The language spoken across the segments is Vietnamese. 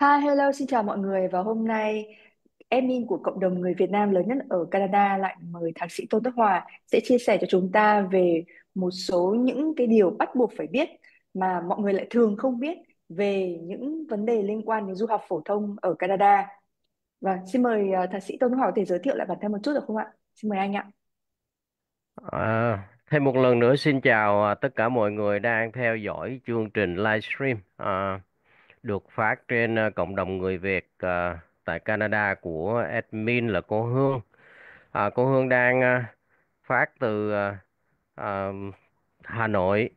Hi, hello, xin chào mọi người và hôm nay admin của cộng đồng người Việt Nam lớn nhất ở Canada lại mời Thạc sĩ Tôn Đức Hòa sẽ chia sẻ cho chúng ta về một số những cái điều bắt buộc phải biết mà mọi người lại thường không biết về những vấn đề liên quan đến du học phổ thông ở Canada. Và vâng, xin mời ờ, Thạc sĩ Tôn Đức Hòa có thể giới thiệu lại bản thân một chút được không ạ? Xin mời anh ạ. À, thêm một lần nữa xin chào à, tất cả mọi người đang theo dõi chương trình livestream. À, được phát trên ờ, cộng đồng người Việt ờ, tại Canada của admin là cô Hương. À, cô Hương đang ờ, phát từ Hà Nội,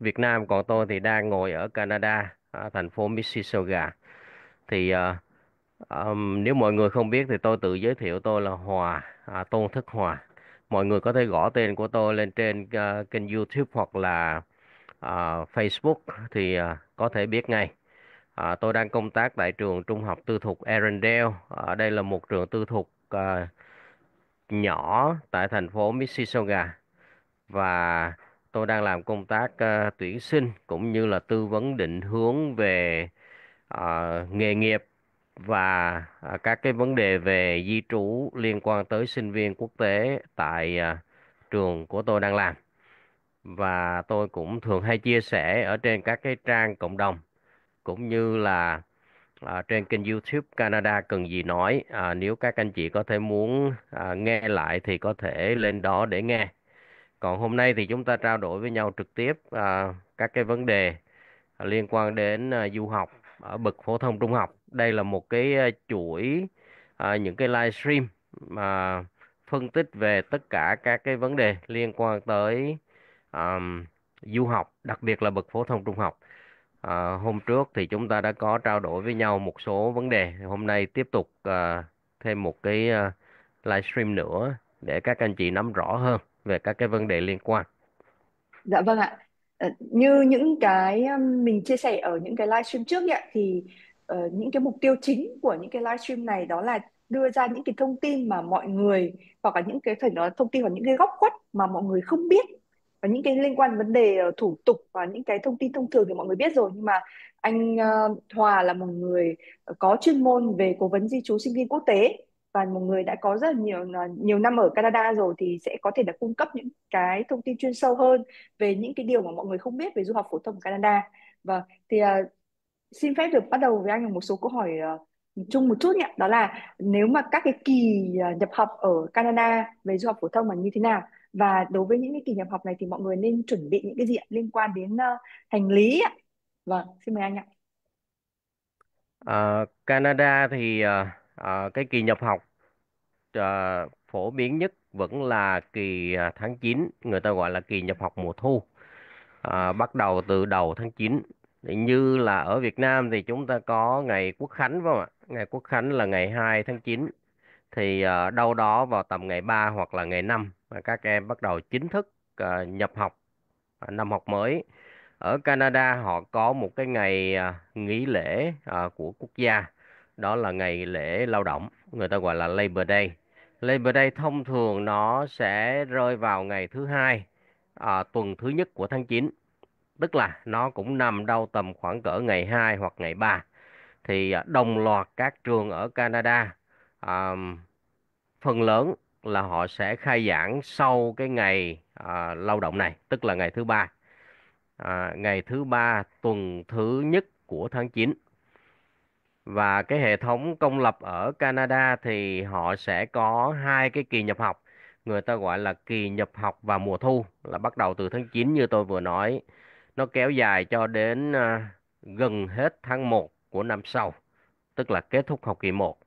Việt Nam. Còn tôi thì đang ngồi ở Canada, thành phố Mississauga. Thì nếu mọi người không biết thì tôi tự giới thiệu tôi là Hòa, à, Tôn Thức Hòa. Mọi người có thể gõ tên của tôi lên trên kênh YouTube hoặc là uh, Facebook thì uh, có thể biết ngay. À, tôi đang công tác tại trường trung học tư thục Arendelle. À, đây là một trường tư thục à, nhỏ tại thành phố Mississauga và tôi đang làm công tác à, tuyển sinh cũng như là tư vấn định hướng về à, nghề nghiệp và à, các cái vấn đề về di trú liên quan tới sinh viên quốc tế tại à, trường của tôi đang làm và tôi cũng thường hay chia sẻ ở trên các cái trang cộng đồng cũng như là à, trên kênh YouTube Canada cần gì nói à, nếu các anh chị có thể muốn à, nghe lại thì có thể lên đó để nghe còn hôm nay thì chúng ta trao đổi với nhau trực tiếp à, các cái vấn đề liên quan đến à, du học ở bậc phổ thông trung học đây là một cái à, chuỗi à, những cái livestream mà phân tích về tất cả các cái vấn đề liên quan tới um, du học đặc biệt là bậc phổ thông trung học à, hôm trước thì chúng ta đã có trao đổi với nhau một số vấn đề hôm nay tiếp tục à, thêm một cái à, ờ, livestream nữa để các anh chị nắm rõ hơn về các cái vấn đề liên quan dạ vâng ạ như những cái mình chia sẻ ở những cái livestream trước ạ thì uh, những cái mục tiêu chính của những cái livestream này đó là đưa ra những cái thông tin mà mọi người hoặc là những cái phải nói thông tin hoặc những cái góc khuất mà mọi người không biết và những cái liên quan vấn đề ờ, thủ tục và những cái thông tin thông thường thì mọi người biết rồi nhưng mà anh ờ, Hòa là một người ờ, có chuyên môn về cố vấn di trú sinh viên quốc tế và một người đã có rất là nhiều nhiều năm ở Canada rồi thì sẽ có thể là cung cấp những cái thông tin chuyên sâu hơn về những cái điều mà mọi người không biết về du học phổ thông ở Canada và thì xin phép được bắt đầu với anh một số câu hỏi chung một chút nhé đó là nếu mà các cái kỳ nhập học ở Canada về du học phổ thông là như thế nào và đối với những cái kỳ nhập học này thì mọi người nên chuẩn bị những cái gì liên quan đến ờ, hành lý ạ vâng xin mời anh ạ Ờ, Canada thì ờ, ờ cái kỳ nhập học ờ, phổ biến nhất vẫn là kỳ ờ, tháng 9, người ta gọi là kỳ nhập học mùa thu, Ờ, bắt đầu từ đầu tháng 9. Như là ở Việt Nam thì chúng ta có ngày Quốc Khánh phải không ạ? Ngày Quốc Khánh là ngày 2 tháng 9 thì uh, đâu đó vào tầm ngày 3 hoặc là ngày 5 các em bắt đầu chính thức uh, nhập học uh, năm học mới. Ở Canada họ có một cái ngày uh, nghỉ lễ uh, của quốc gia đó là ngày lễ lao động, người ta gọi là Labor Day. Labor Day thông thường nó sẽ rơi vào ngày thứ hai à, tuần thứ nhất của tháng 9. Tức là nó cũng nằm đâu tầm khoảng cỡ ngày 2 hoặc ngày 3. Thì đồng loạt các trường ở Canada à, phần lớn là họ sẽ khai giảng sau cái ngày à, lao động này tức là ngày thứ ba à, ngày thứ ba tuần thứ nhất của tháng 9 và cái hệ thống công lập ở Canada thì họ sẽ có hai cái kỳ nhập học người ta gọi là kỳ nhập học và mùa thu là bắt đầu từ tháng 9 như tôi vừa nói nó kéo dài cho đến à, gần hết tháng 1 của năm sau tức là kết thúc học kỳ 1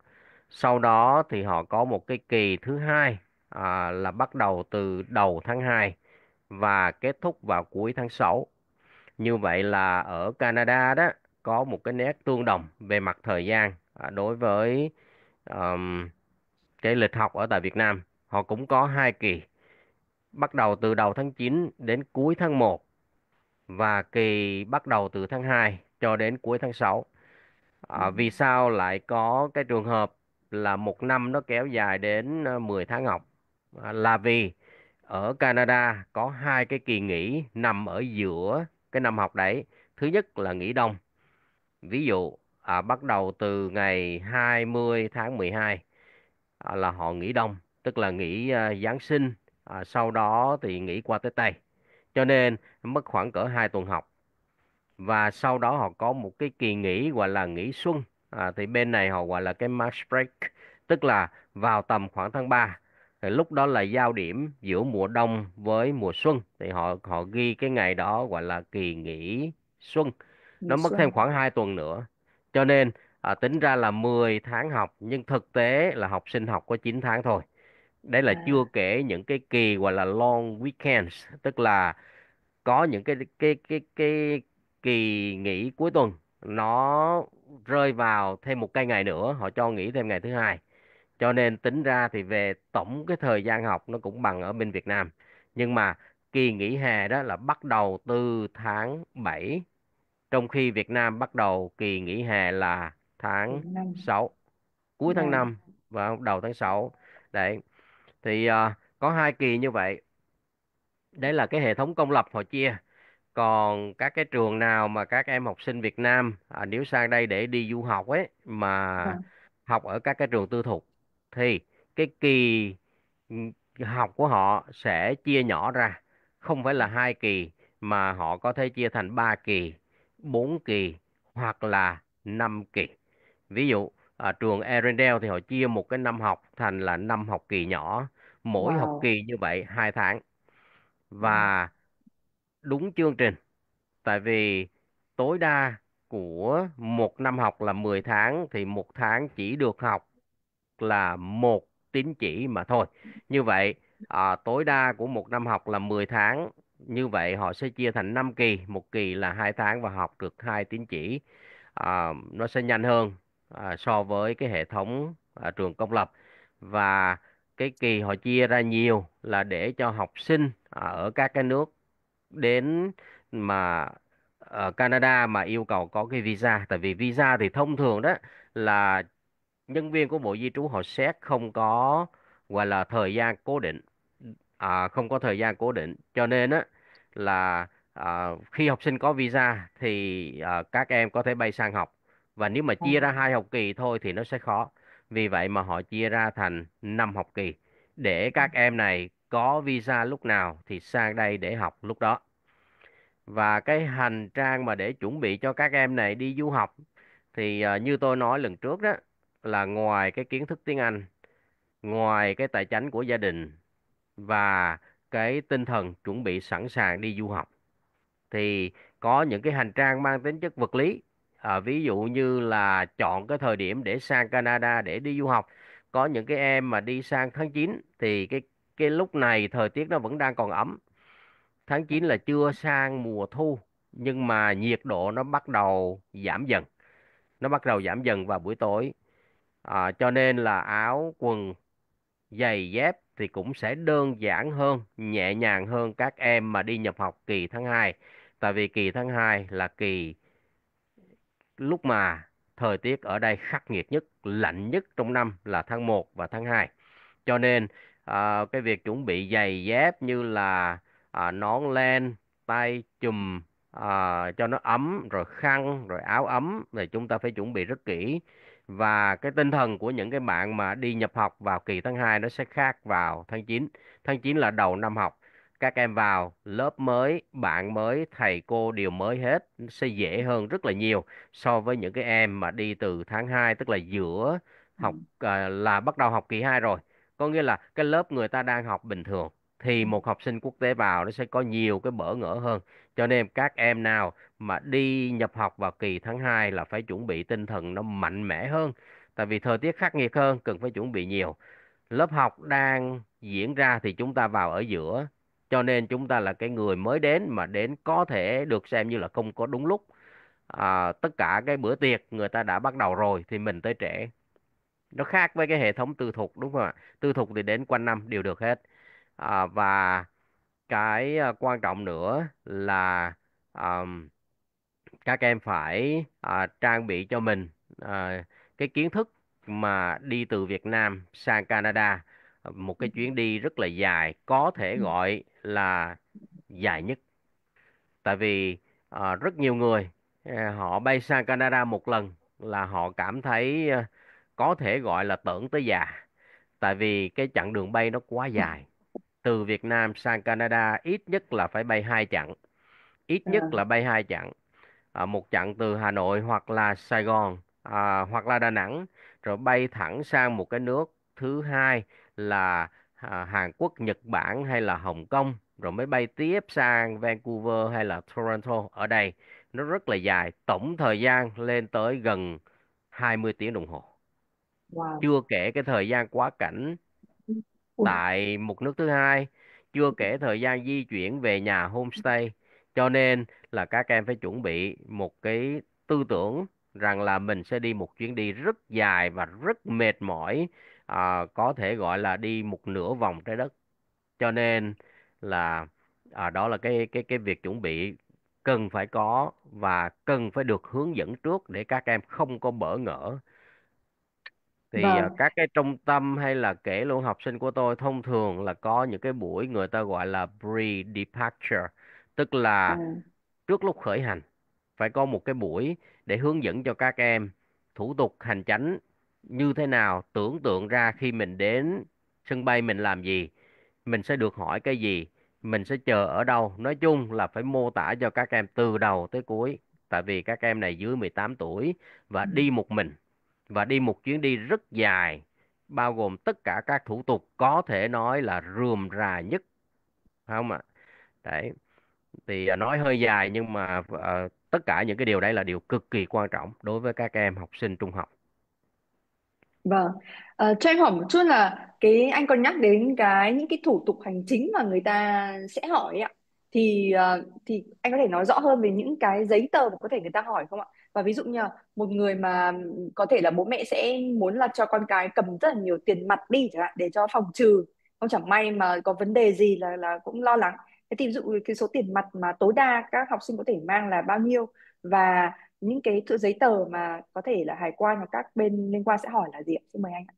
sau đó thì họ có một cái kỳ thứ hai à, là bắt đầu từ đầu tháng 2 và kết thúc vào cuối tháng 6. Như vậy là ở Canada đó có một cái nét tương đồng về mặt thời gian à, đối với um, cái lịch học ở tại Việt Nam. Họ cũng có hai kỳ bắt đầu từ đầu tháng 9 đến cuối tháng 1 và kỳ bắt đầu từ tháng 2 cho đến cuối tháng 6. À, vì sao lại có cái trường hợp là một năm nó kéo dài đến 10 ờ, tháng học à, là vì ở Canada có hai cái kỳ nghỉ nằm ở giữa cái năm học đấy. Thứ nhất là nghỉ đông. Ví dụ à, bắt đầu từ ngày 20 tháng 12 à, là họ nghỉ đông, tức là nghỉ à, Giáng sinh, à, sau đó thì nghỉ qua tới Tây. Cho nên mất khoảng cỡ 2 tuần học. Và sau đó họ có một cái kỳ nghỉ gọi là nghỉ xuân à, thì bên này họ gọi là cái March break tức là vào tầm khoảng tháng 3 thì lúc đó là giao điểm giữa mùa đông với mùa xuân thì họ họ ghi cái ngày đó gọi là kỳ nghỉ xuân nó mất thêm khoảng 2 tuần nữa cho nên à, tính ra là 10 tháng học nhưng thực tế là học sinh học có 9 tháng thôi đây là à. chưa kể những cái kỳ gọi là long weekends tức là có những cái cái cái cái kỳ nghỉ cuối tuần nó rơi vào thêm một cái ngày nữa họ cho nghỉ thêm ngày thứ hai cho nên tính ra thì về tổng cái thời gian học nó cũng bằng ở bên Việt Nam nhưng mà kỳ nghỉ hè đó là bắt đầu từ tháng 7 trong khi Việt Nam bắt đầu kỳ nghỉ hè là tháng 6 cuối tháng 5 dạ. và đầu tháng 6 đấy thì uh, có hai kỳ như vậy đấy là cái hệ thống công lập họ chia còn các cái trường nào mà các em học sinh Việt Nam à, nếu sang đây để đi du học ấy mà vâng. học ở các cái trường tư thục thì cái kỳ học của họ sẽ chia nhỏ ra không phải là hai kỳ mà họ có thể chia thành ba kỳ, bốn kỳ hoặc là năm kỳ. Ví dụ ở à, trường Arendelle thì họ chia một cái năm học thành là năm học kỳ nhỏ, mỗi học Wow. kỳ như vậy hai tháng. Vâng. Và đúng chương trình tại vì tối đa của một năm học là 10 tháng thì một tháng chỉ được học là một tín chỉ mà thôi như vậy à, tối đa của một năm học là 10 tháng như vậy họ sẽ chia thành 5 kỳ một kỳ là hai tháng và học được hai tín chỉ à, nó sẽ nhanh hơn à, so với cái hệ thống à, trường công lập và cái kỳ họ chia ra nhiều là để cho học sinh à, ở các cái nước đến mà ở ờ, Canada mà yêu cầu có cái visa tại vì visa thì thông thường đó là nhân viên của Bộ Di trú họ xét không có gọi là thời gian cố định à, không có thời gian cố định cho nên á là à, khi học sinh có visa thì à, các em có thể bay sang học và nếu mà chia ra hai học kỳ thôi thì nó sẽ khó vì vậy mà họ chia ra thành năm học kỳ để các em này có visa lúc nào thì sang đây để học lúc đó và cái hành trang mà để chuẩn bị cho các em này đi du học thì ờ, như tôi nói lần trước đó là ngoài cái kiến thức tiếng Anh ngoài cái tài chính của gia đình và cái tinh thần chuẩn bị sẵn sàng đi du học thì có những cái hành trang mang tính chất vật lý à, ví dụ như là chọn cái thời điểm để sang Canada để đi du học có những cái em mà đi sang tháng 9 thì cái cái lúc này thời tiết nó vẫn đang còn ấm tháng 9 là chưa sang mùa thu nhưng mà nhiệt độ nó bắt đầu giảm dần nó bắt đầu giảm dần vào buổi tối à, cho nên là áo quần giày dép thì cũng sẽ đơn giản hơn nhẹ nhàng hơn các em mà đi nhập học kỳ tháng 2 tại vì kỳ tháng 2 là kỳ lúc mà thời tiết ở đây khắc nghiệt nhất lạnh nhất trong năm là tháng 1 và tháng 2 cho nên à, cái việc chuẩn bị giày dép như là à, nón len tay chùm à, cho nó ấm rồi khăn rồi áo ấm thì chúng ta phải chuẩn bị rất kỹ và cái tinh thần của những cái bạn mà đi nhập học vào kỳ tháng 2 nó sẽ khác vào tháng 9. Tháng 9 là đầu năm học. Các em vào lớp mới, bạn mới, thầy cô đều mới hết sẽ dễ hơn rất là nhiều so với những cái em mà đi từ tháng 2 tức là giữa ừ. học là bắt đầu học kỳ 2 rồi có nghĩa là cái lớp người ta đang học bình thường thì ừ. một học sinh quốc tế vào nó sẽ có nhiều cái bỡ ngỡ hơn cho nên các em nào mà đi nhập học vào kỳ tháng 2 là phải chuẩn bị tinh thần nó mạnh mẽ hơn tại vì thời tiết khắc nghiệt hơn cần phải chuẩn bị nhiều lớp học đang diễn ra thì chúng ta vào ở giữa cho nên chúng ta là cái người mới đến mà đến có thể được xem như là không có đúng lúc à, tất cả cái bữa tiệc người ta đã bắt đầu rồi thì mình tới trễ nó khác với cái hệ thống tư thục đúng không ạ tư thục thì đến quanh năm đều được hết à, và cái à, quan trọng nữa là um, các em phải à, trang bị cho mình à, cái kiến thức mà đi từ Việt Nam sang Canada một cái chuyến đi rất là dài có thể ừ. gọi là dài nhất tại vì à, rất nhiều người à, họ bay sang Canada một lần là họ cảm thấy à, có thể gọi là tưởng tới già tại vì cái chặng đường bay nó quá dài từ Việt Nam sang Canada ít nhất là phải bay hai chặng ít à. nhất là bay hai chặng à, một chặng từ Hà Nội hoặc là Sài Gòn à, hoặc là Đà Nẵng rồi bay thẳng sang một cái nước thứ hai là à, Hàn Quốc Nhật Bản hay là Hồng Kông rồi mới bay tiếp sang Vancouver hay là Toronto ở đây nó rất là dài tổng thời gian lên tới gần 20 tiếng đồng hồ Wow. chưa kể cái thời gian quá cảnh tại một nước thứ hai chưa kể thời gian di chuyển về nhà homestay cho nên là các em phải chuẩn bị một cái tư tưởng rằng là mình sẽ đi một chuyến đi rất dài và rất mệt mỏi à, có thể gọi là đi một nửa vòng trái đất cho nên là à, đó là cái cái cái việc chuẩn bị cần phải có và cần phải được hướng dẫn trước để các em không có bỡ ngỡ thì à, các cái trung tâm hay là kể luôn học sinh của tôi thông thường là có những cái buổi người ta gọi là pre-departure tức à, là trước lúc khởi hành phải có một cái buổi để hướng dẫn cho các em thủ tục hành chánh như thế nào tưởng tượng ra khi mình đến sân bay mình làm gì mình sẽ được hỏi cái gì mình sẽ chờ ở đâu nói chung là phải mô tả cho các em từ đầu tới cuối tại vì các em này dưới 18 tuổi và đi một mình và đi một chuyến đi rất dài bao gồm tất cả các thủ tục có thể nói là rườm rà nhất phải không ạ đấy thì à, nói hơi dài nhưng mà uh, tất cả những cái điều đấy là điều cực kỳ quan trọng đối với các em học sinh trung học Vâng, à, cho em hỏi một chút là cái anh còn nhắc đến cái những cái thủ tục hành chính mà người ta sẽ hỏi ạ. Thì à, thì anh có thể nói rõ hơn về những cái giấy tờ mà có thể người ta hỏi không ạ? và ví dụ như một người mà có thể là bố mẹ sẽ muốn là cho con cái cầm rất là nhiều tiền mặt đi chẳng hạn để cho phòng trừ không chẳng may mà có vấn đề gì là là cũng lo lắng thế thì ví dụ cái số tiền mặt mà tối đa các học sinh có thể mang là bao nhiêu và những cái giấy tờ mà có thể là hải quan hoặc các bên liên quan sẽ hỏi là gì ạ xin mời anh ạ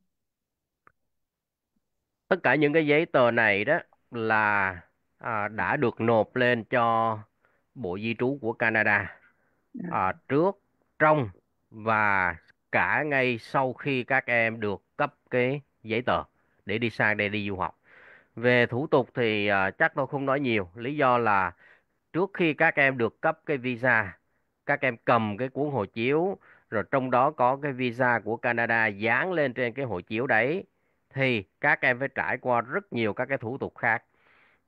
tất cả những cái giấy tờ này đó là à, đã được nộp lên cho Bộ Di trú của Canada à, à trước trong và cả ngay sau khi các em được cấp cái giấy tờ để đi sang đây đi du học. Về thủ tục thì uh, chắc tôi không nói nhiều, lý do là trước khi các em được cấp cái visa, các em cầm cái cuốn hộ chiếu rồi trong đó có cái visa của Canada dán lên trên cái hộ chiếu đấy thì các em phải trải qua rất nhiều các cái thủ tục khác.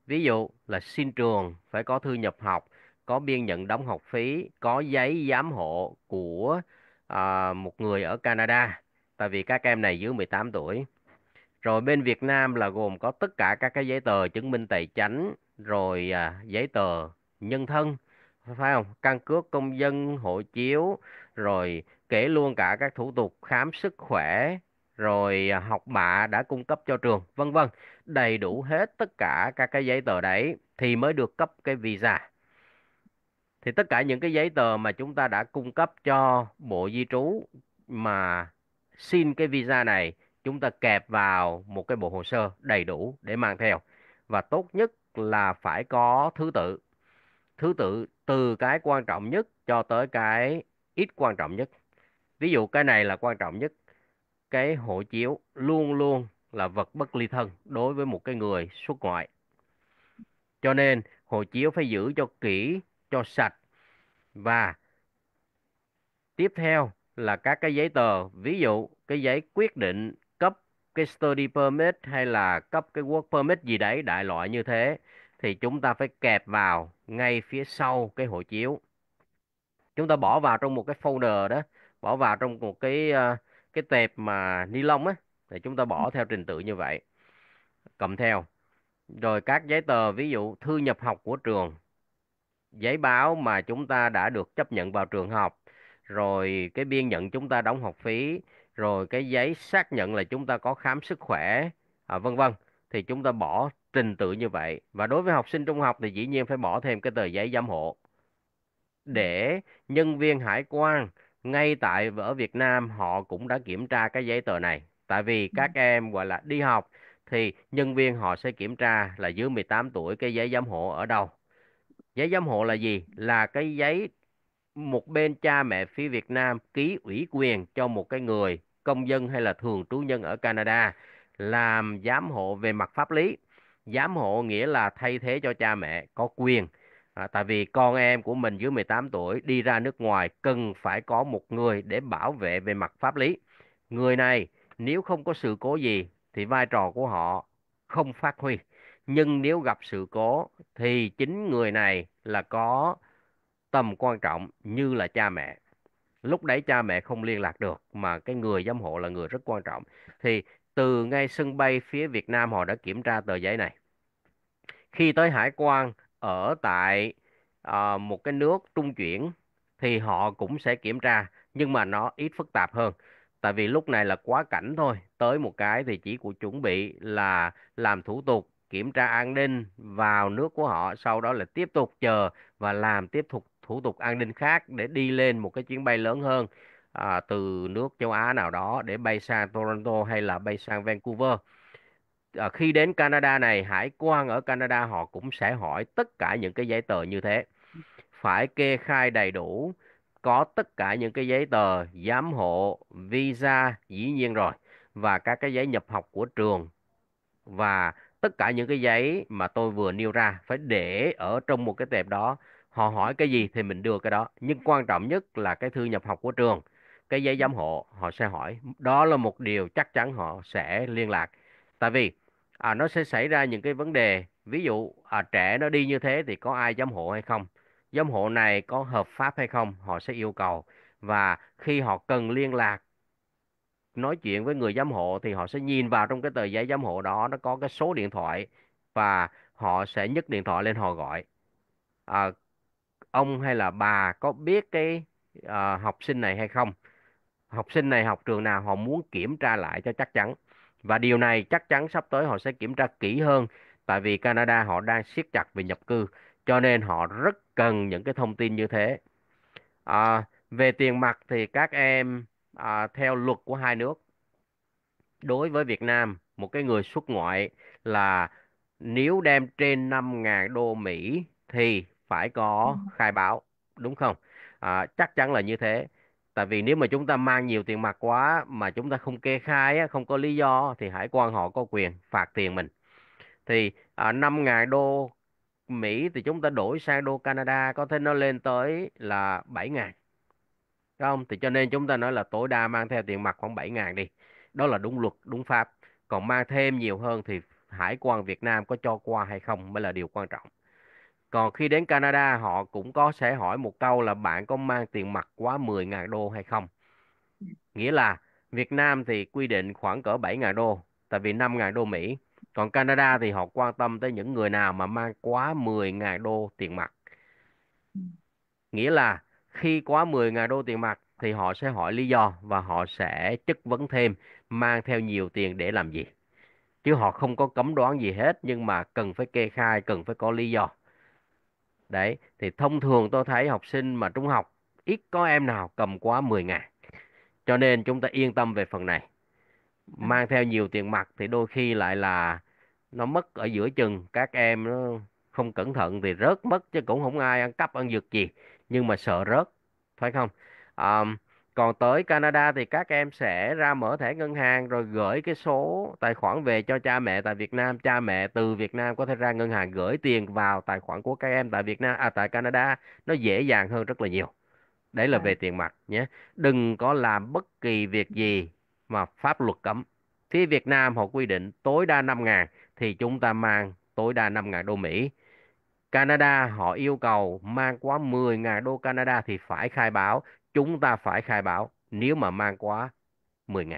Ví dụ là xin trường phải có thư nhập học, có biên nhận đóng học phí, có giấy giám hộ của à, một người ở Canada, tại vì các em này dưới 18 tuổi. Rồi bên Việt Nam là gồm có tất cả các cái giấy tờ chứng minh tài chính, rồi à, giấy tờ nhân thân, phải không? Căn cước công dân, hộ chiếu, rồi kể luôn cả các thủ tục khám sức khỏe, rồi à, học bạ đã cung cấp cho trường, vân vân, đầy đủ hết tất cả các cái giấy tờ đấy thì mới được cấp cái visa thì tất cả những cái giấy tờ mà chúng ta đã cung cấp cho bộ di trú mà xin cái visa này chúng ta kẹp vào một cái bộ hồ sơ đầy đủ để mang theo và tốt nhất là phải có thứ tự thứ tự từ cái quan trọng nhất cho tới cái ít quan trọng nhất ví dụ cái này là quan trọng nhất cái hộ chiếu luôn luôn là vật bất ly thân đối với một cái người xuất ngoại cho nên hộ chiếu phải giữ cho kỹ cho sạch và tiếp theo là các cái giấy tờ ví dụ cái giấy quyết định cấp cái study permit hay là cấp cái work permit gì đấy đại loại như thế thì chúng ta phải kẹp vào ngay phía sau cái hộ chiếu chúng ta bỏ vào trong một cái folder đó bỏ vào trong một cái ờ, cái tệp mà ni lông á thì chúng ta bỏ theo trình tự như vậy cầm theo rồi các giấy tờ ví dụ thư nhập học của trường giấy báo mà chúng ta đã được chấp nhận vào trường học rồi cái biên nhận chúng ta đóng học phí rồi cái giấy xác nhận là chúng ta có khám sức khỏe à, vân vân thì chúng ta bỏ trình tự như vậy và đối với học sinh trung học thì dĩ nhiên phải bỏ thêm cái tờ giấy giám hộ để nhân viên hải quan ngay tại ở Việt Nam họ cũng đã kiểm tra cái giấy tờ này tại vì ừ. các em gọi là đi học thì nhân viên họ sẽ kiểm tra là dưới 18 tuổi cái giấy giám hộ ở đâu giấy giám hộ là gì là cái giấy một bên cha mẹ phía Việt Nam ký ủy quyền cho một cái người công dân hay là thường trú nhân ở Canada làm giám hộ về mặt pháp lý giám hộ nghĩa là thay thế cho cha mẹ có quyền à, tại vì con em của mình dưới 18 tuổi đi ra nước ngoài cần phải có một người để bảo vệ về mặt pháp lý người này nếu không có sự cố gì thì vai trò của họ không phát huy nhưng nếu gặp sự cố thì chính người này là có tầm quan trọng như là cha mẹ lúc đấy cha mẹ không liên lạc được mà cái người giám hộ là người rất quan trọng thì từ ngay sân bay phía Việt Nam họ đã kiểm tra tờ giấy này khi tới hải quan ở tại à, một cái nước trung chuyển thì họ cũng sẽ kiểm tra nhưng mà nó ít phức tạp hơn tại vì lúc này là quá cảnh thôi tới một cái thì chỉ của chuẩn bị là làm thủ tục kiểm tra an ninh vào nước của họ sau đó là tiếp tục chờ và làm tiếp tục thủ tục an ninh khác để đi lên một cái chuyến bay lớn hơn à, từ nước châu Á nào đó để bay sang Toronto hay là bay sang Vancouver à, khi đến Canada này hải quan ở Canada họ cũng sẽ hỏi tất cả những cái giấy tờ như thế phải kê khai đầy đủ có tất cả những cái giấy tờ giám hộ visa dĩ nhiên rồi và các cái giấy nhập học của trường và tất cả những cái giấy mà tôi vừa nêu ra phải để ở trong một cái tệp đó họ hỏi cái gì thì mình đưa cái đó nhưng quan trọng nhất là cái thư nhập học của trường cái giấy giám hộ họ sẽ hỏi đó là một điều chắc chắn họ sẽ liên lạc tại vì à, nó sẽ xảy ra những cái vấn đề ví dụ à, trẻ nó đi như thế thì có ai giám hộ hay không giám hộ này có hợp pháp hay không họ sẽ yêu cầu và khi họ cần liên lạc nói chuyện với người giám hộ thì họ sẽ nhìn vào trong cái tờ giấy giám hộ đó nó có cái số điện thoại và họ sẽ nhấc điện thoại lên họ gọi à, ông hay là bà có biết cái à, học sinh này hay không học sinh này học trường nào họ muốn kiểm tra lại cho chắc chắn và điều này chắc chắn sắp tới họ sẽ kiểm tra kỹ hơn tại vì Canada họ đang siết chặt về nhập cư cho nên họ rất cần những cái thông tin như thế à, về tiền mặt thì các em à, theo luật của hai nước đối với Việt Nam một cái người xuất ngoại là nếu đem trên 5.000 đô Mỹ thì phải có ừ. khai báo đúng không à, chắc chắn là như thế tại vì nếu mà chúng ta mang nhiều tiền mặt quá mà chúng ta không kê khai không có lý do thì hải quan họ có quyền phạt tiền mình thì à, 5.000 đô Mỹ thì chúng ta đổi sang đô Canada có thể nó lên tới là 7 ngàn không thì cho nên chúng ta nói là tối đa mang theo tiền mặt khoảng 7 ngàn đi đó là đúng luật đúng pháp còn mang thêm nhiều hơn thì hải quan Việt Nam có cho qua hay không mới là điều quan trọng còn khi đến Canada họ cũng có sẽ hỏi một câu là bạn có mang tiền mặt quá 10 ngàn đô hay không nghĩa là Việt Nam thì quy định khoảng cỡ 7 ngàn đô tại vì 5 ngàn đô Mỹ còn Canada thì họ quan tâm tới những người nào mà mang quá 10 ngàn đô tiền mặt ừ. nghĩa là khi quá 10.000 đô tiền mặt thì họ sẽ hỏi lý do và họ sẽ chất vấn thêm mang theo nhiều tiền để làm gì chứ họ không có cấm đoán gì hết nhưng mà cần phải kê khai cần phải có lý do đấy thì thông thường tôi thấy học sinh mà trung học ít có em nào cầm quá 10 ngàn cho nên chúng ta yên tâm về phần này mang theo nhiều tiền mặt thì đôi khi lại là nó mất ở giữa chừng các em nó không cẩn thận thì rớt mất chứ cũng không ai ăn cắp ăn giật gì nhưng mà sợ rớt phải không um, còn tới Canada thì các em sẽ ra mở thẻ ngân hàng rồi gửi cái số tài khoản về cho cha mẹ tại Việt Nam cha mẹ từ Việt Nam có thể ra ngân hàng gửi tiền vào tài khoản của các em tại Việt Nam à tại Canada nó dễ dàng hơn rất là nhiều đấy là à. về tiền mặt nhé đừng có làm bất kỳ việc gì mà pháp luật cấm phía Việt Nam họ quy định tối đa 5 ngàn thì chúng ta mang tối đa 5 ngàn đô Mỹ Canada họ yêu cầu mang quá 10.000 đô Canada thì phải khai báo. Chúng ta phải khai báo nếu mà mang quá 10.000.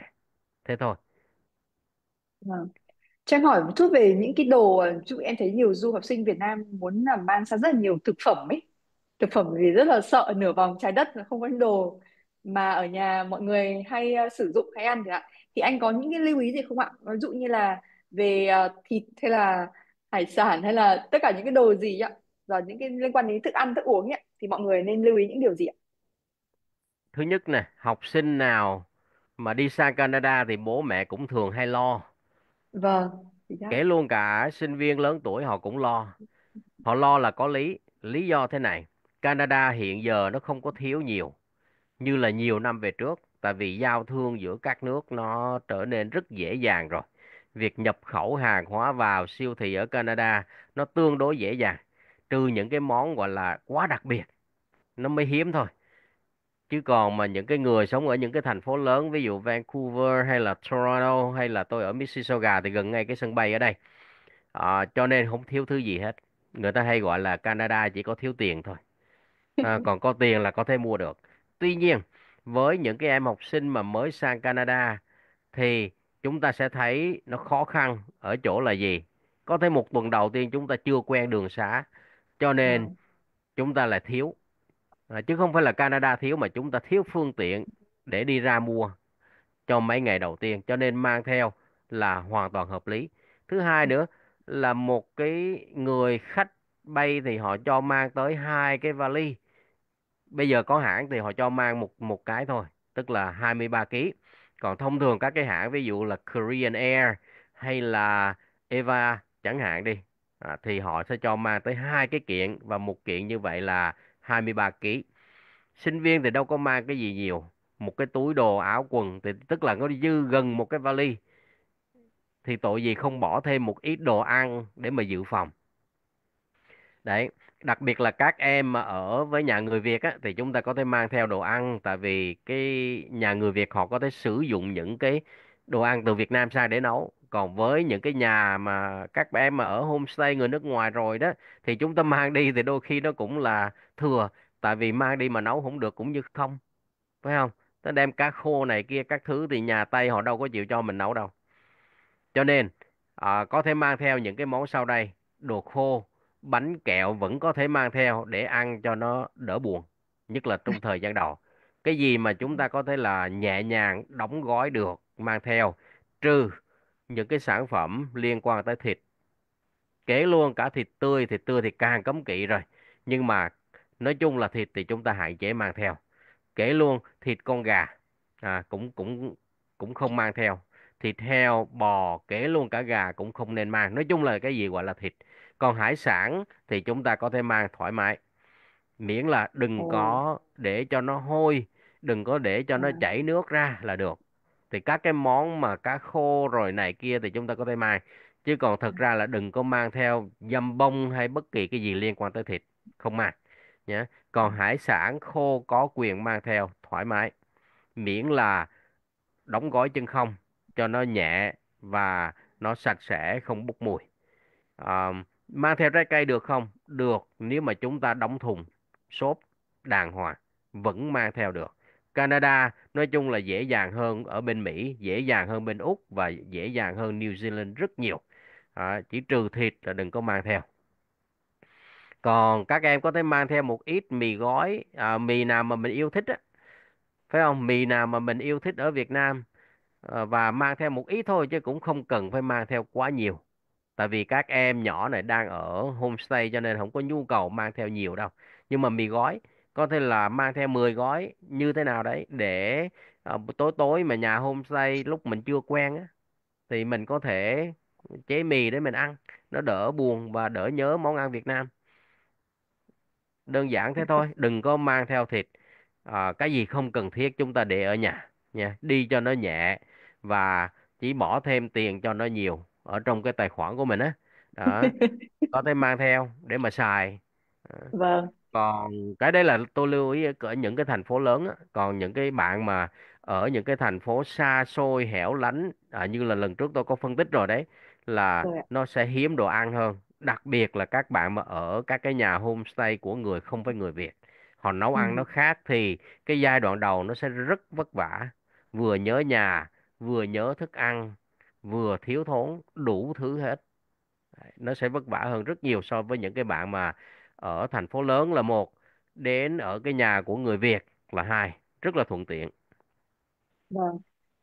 Thế thôi. À. Trang vâng. hỏi một chút về những cái đồ, chú em thấy nhiều du học sinh Việt Nam muốn là mang sang rất là nhiều thực phẩm ấy. Thực phẩm vì rất là sợ nửa vòng trái đất là không có đồ mà ở nhà mọi người hay à, sử dụng hay ăn thì ạ. Thì anh có những cái lưu ý gì không ạ? Ví dụ như là về à, thịt hay là hải sản hay là tất cả những cái đồ gì ạ rồi những cái liên quan đến thức ăn thức uống ấy, thì mọi người nên lưu ý những điều gì ạ thứ nhất nè học sinh nào mà đi sang Canada thì bố mẹ cũng thường hay lo Vâng, chính kể luôn cả sinh viên lớn tuổi họ cũng lo họ lo là có lý lý do thế này Canada hiện giờ nó không có thiếu nhiều như là nhiều năm về trước tại vì giao thương giữa các nước nó trở nên rất dễ dàng rồi việc nhập khẩu hàng hóa vào siêu thị ở Canada nó tương đối dễ dàng trừ những cái món gọi là quá đặc biệt nó mới hiếm thôi chứ còn mà những cái người sống ở những cái thành phố lớn ví dụ Vancouver hay là Toronto hay là tôi ở Mississauga thì gần ngay cái sân bay ở đây à, cho nên không thiếu thứ gì hết người ta hay gọi là Canada chỉ có thiếu tiền thôi à, còn có tiền là có thể mua được tuy nhiên với những cái em học sinh mà mới sang Canada thì chúng ta sẽ thấy nó khó khăn ở chỗ là gì? Có thể một tuần đầu tiên chúng ta chưa quen đường xá, cho nên ừ. chúng ta là thiếu. À, chứ không phải là Canada thiếu mà chúng ta thiếu phương tiện để đi ra mua cho mấy ngày đầu tiên, cho nên mang theo là hoàn toàn hợp lý. Thứ hai nữa là một cái người khách bay thì họ cho mang tới hai cái vali. Bây giờ có hãng thì họ cho mang một một cái thôi, tức là 23 kg còn thông thường các cái hãng ví dụ là Korean Air hay là Eva chẳng hạn đi à, thì họ sẽ cho mang tới hai cái kiện và một kiện như vậy là 23 kg sinh viên thì đâu có mang cái gì nhiều một cái túi đồ áo quần thì tức là nó dư gần một cái vali thì tội gì không bỏ thêm một ít đồ ăn để mà dự phòng đấy đặc biệt là các em mà ở với nhà người Việt á, thì chúng ta có thể mang theo đồ ăn tại vì cái nhà người Việt họ có thể sử dụng những cái đồ ăn từ Việt Nam sang để nấu còn với những cái nhà mà các em mà ở homestay người nước ngoài rồi đó thì chúng ta mang đi thì đôi khi nó cũng là thừa tại vì mang đi mà nấu không được cũng như không phải không nó đem cá khô này kia các thứ thì nhà Tây họ đâu có chịu cho mình nấu đâu cho nên à, có thể mang theo những cái món sau đây đồ khô bánh kẹo vẫn có thể mang theo để ăn cho nó đỡ buồn nhất là trong thời gian đầu cái gì mà chúng ta có thể là nhẹ nhàng đóng gói được mang theo trừ những cái sản phẩm liên quan tới thịt kể luôn cả thịt tươi thịt tươi thì càng cấm kỵ rồi nhưng mà nói chung là thịt thì chúng ta hạn chế mang theo kể luôn thịt con gà à, cũng cũng cũng không mang theo thịt heo bò kể luôn cả gà cũng không nên mang nói chung là cái gì gọi là thịt còn hải sản thì chúng ta có thể mang thoải mái miễn là đừng Ồ. có để cho nó hôi đừng có để cho nó chảy nước ra là được thì các cái món mà cá khô rồi này kia thì chúng ta có thể mang chứ còn thật ra là đừng có mang theo dâm bông hay bất kỳ cái gì liên quan tới thịt không mang nhé còn hải sản khô có quyền mang theo thoải mái miễn là đóng gói chân không cho nó nhẹ và nó sạch sẽ không bốc mùi à, mang theo trái cây được không được nếu mà chúng ta đóng thùng xốp đàng hoàng vẫn mang theo được Canada nói chung là dễ dàng hơn ở bên Mỹ dễ dàng hơn bên Úc và dễ dàng hơn New Zealand rất nhiều à, chỉ trừ thịt là đừng có mang theo còn các em có thể mang theo một ít mì gói à, mì nào mà mình yêu thích á phải không mì nào mà mình yêu thích ở Việt Nam à, và mang theo một ít thôi chứ cũng không cần phải mang theo quá nhiều tại vì các em nhỏ này đang ở homestay cho nên không có nhu cầu mang theo nhiều đâu nhưng mà mì gói có thể là mang theo 10 gói như thế nào đấy để ờ, tối tối mà nhà homestay lúc mình chưa quen á thì mình có thể chế mì để mình ăn nó đỡ buồn và đỡ nhớ món ăn Việt Nam đơn giản thế thôi đừng có mang theo thịt Ờ, cái gì không cần thiết chúng ta để ở nhà nha đi cho nó nhẹ và chỉ bỏ thêm tiền cho nó nhiều ở trong cái tài khoản của mình á đó có thể mang theo để mà xài Đó. Ờ. vâng còn cái đấy là tôi lưu ý ở những cái thành phố lớn á. còn những cái bạn mà ở những cái thành phố xa xôi hẻo lánh à, như là lần trước tôi có phân tích rồi đấy là Rồi ạ. nó sẽ hiếm đồ ăn hơn đặc biệt là các bạn mà ở các cái nhà homestay của người không phải người Việt họ nấu ăn ừ. nó khác thì cái giai đoạn đầu nó sẽ rất vất vả vừa nhớ nhà vừa nhớ thức ăn vừa thiếu thốn đủ thứ hết nó sẽ vất vả hơn rất nhiều so với những cái bạn mà ở thành phố lớn là một đến ở cái nhà của người Việt là hai rất là thuận tiện vâng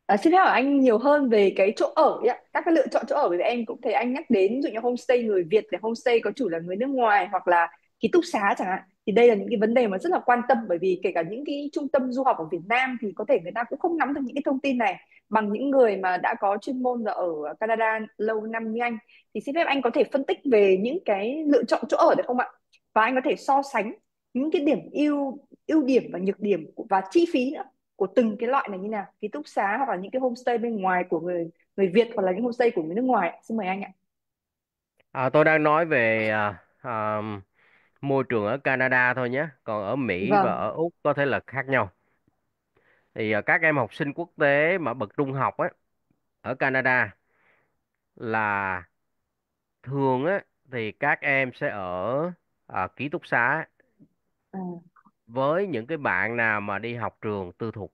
à, xin hỏi anh nhiều hơn về cái chỗ ở ấy ạ các cái lựa chọn chỗ ở bởi vì em cũng thấy anh nhắc đến dụ như homestay người Việt là homestay có chủ là người nước ngoài hoặc là ký túc xá chẳng hạn thì đây là những cái vấn đề mà rất là quan tâm bởi vì kể cả những cái trung tâm du học ở Việt Nam thì có thể người ta cũng không nắm được những cái thông tin này bằng những người mà đã có chuyên môn ở Canada lâu năm như anh thì xin phép anh có thể phân tích về những cái lựa chọn chỗ ở được không ạ và anh có thể so sánh những cái điểm ưu ưu điểm và nhược điểm và chi phí nữa của từng cái loại này như nào ký túc xá hoặc là những cái homestay bên ngoài của người người Việt hoặc là những homestay của người nước ngoài xin mời anh ạ à, tôi đang nói về uh, môi trường ở Canada thôi nhé còn ở Mỹ và Vâng, ở Úc có thể là khác nhau thì à, các em học sinh quốc tế mà bậc trung học á ở Canada là thường á thì các em sẽ ở à, ký túc xá à. với những cái bạn nào mà đi học trường tư thục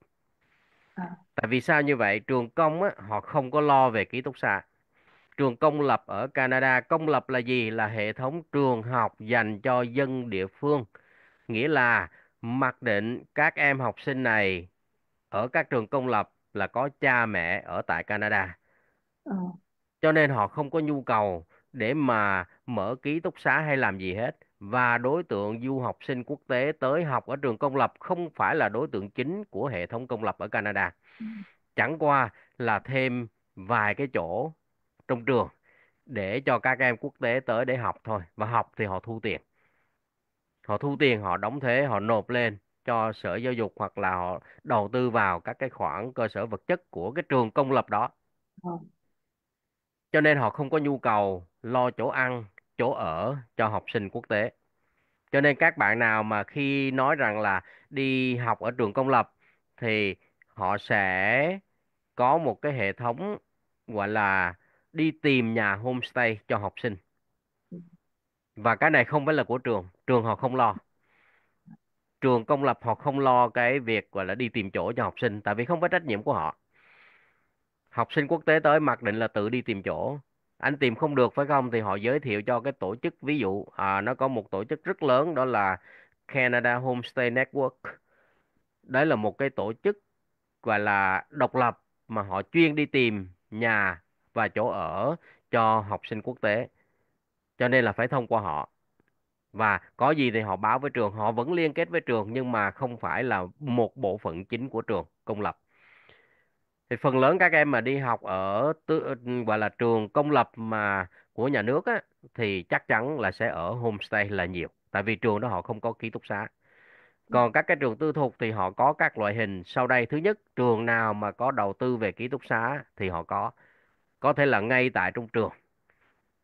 à. tại vì sao như vậy trường công á họ không có lo về ký túc xá trường công lập ở Canada. Công lập là gì? Là hệ thống trường học dành cho dân địa phương. Nghĩa là mặc định các em học sinh này ở các trường công lập là có cha mẹ ở tại Canada. Ừ. Cho nên họ không có nhu cầu để mà mở ký túc xá hay làm gì hết. Và đối tượng du học sinh quốc tế tới học ở trường công lập không phải là đối tượng chính của hệ thống công lập ở Canada. Ừ. Chẳng qua là thêm vài cái chỗ trong trường để cho các em quốc tế tới để học thôi và học thì họ thu tiền họ thu tiền họ đóng thuế họ nộp lên cho sở giáo dục hoặc là họ đầu tư vào các cái khoản cơ sở vật chất của cái trường công lập đó ờ. cho nên họ không có nhu cầu lo chỗ ăn chỗ ở cho học sinh quốc tế cho nên các bạn nào mà khi nói rằng là đi học ở trường công lập thì họ sẽ có một cái hệ thống gọi là đi tìm nhà homestay cho học sinh và cái này không phải là của trường trường họ không lo trường công lập họ không lo cái việc gọi là đi tìm chỗ cho học sinh tại vì không phải trách nhiệm của họ học sinh quốc tế tới mặc định là tự đi tìm chỗ anh tìm không được phải không thì họ giới thiệu cho cái tổ chức ví dụ à, nó có một tổ chức rất lớn đó là Canada Homestay Network đấy là một cái tổ chức gọi là độc lập mà họ chuyên đi tìm nhà và chỗ ở cho học sinh quốc tế. Cho nên là phải thông qua họ. Và có gì thì họ báo với trường, họ vẫn liên kết với trường nhưng mà không phải là một bộ phận chính của trường công lập. Thì phần lớn các em mà đi học ở tư, gọi là trường công lập mà của nhà nước á, thì chắc chắn là sẽ ở homestay là nhiều. Tại vì trường đó họ không có ký túc xá. Dạ. Còn các cái trường tư thục thì họ có các loại hình sau đây. Thứ nhất, trường nào mà có đầu tư về ký túc xá thì họ có có thể là ngay tại trong trường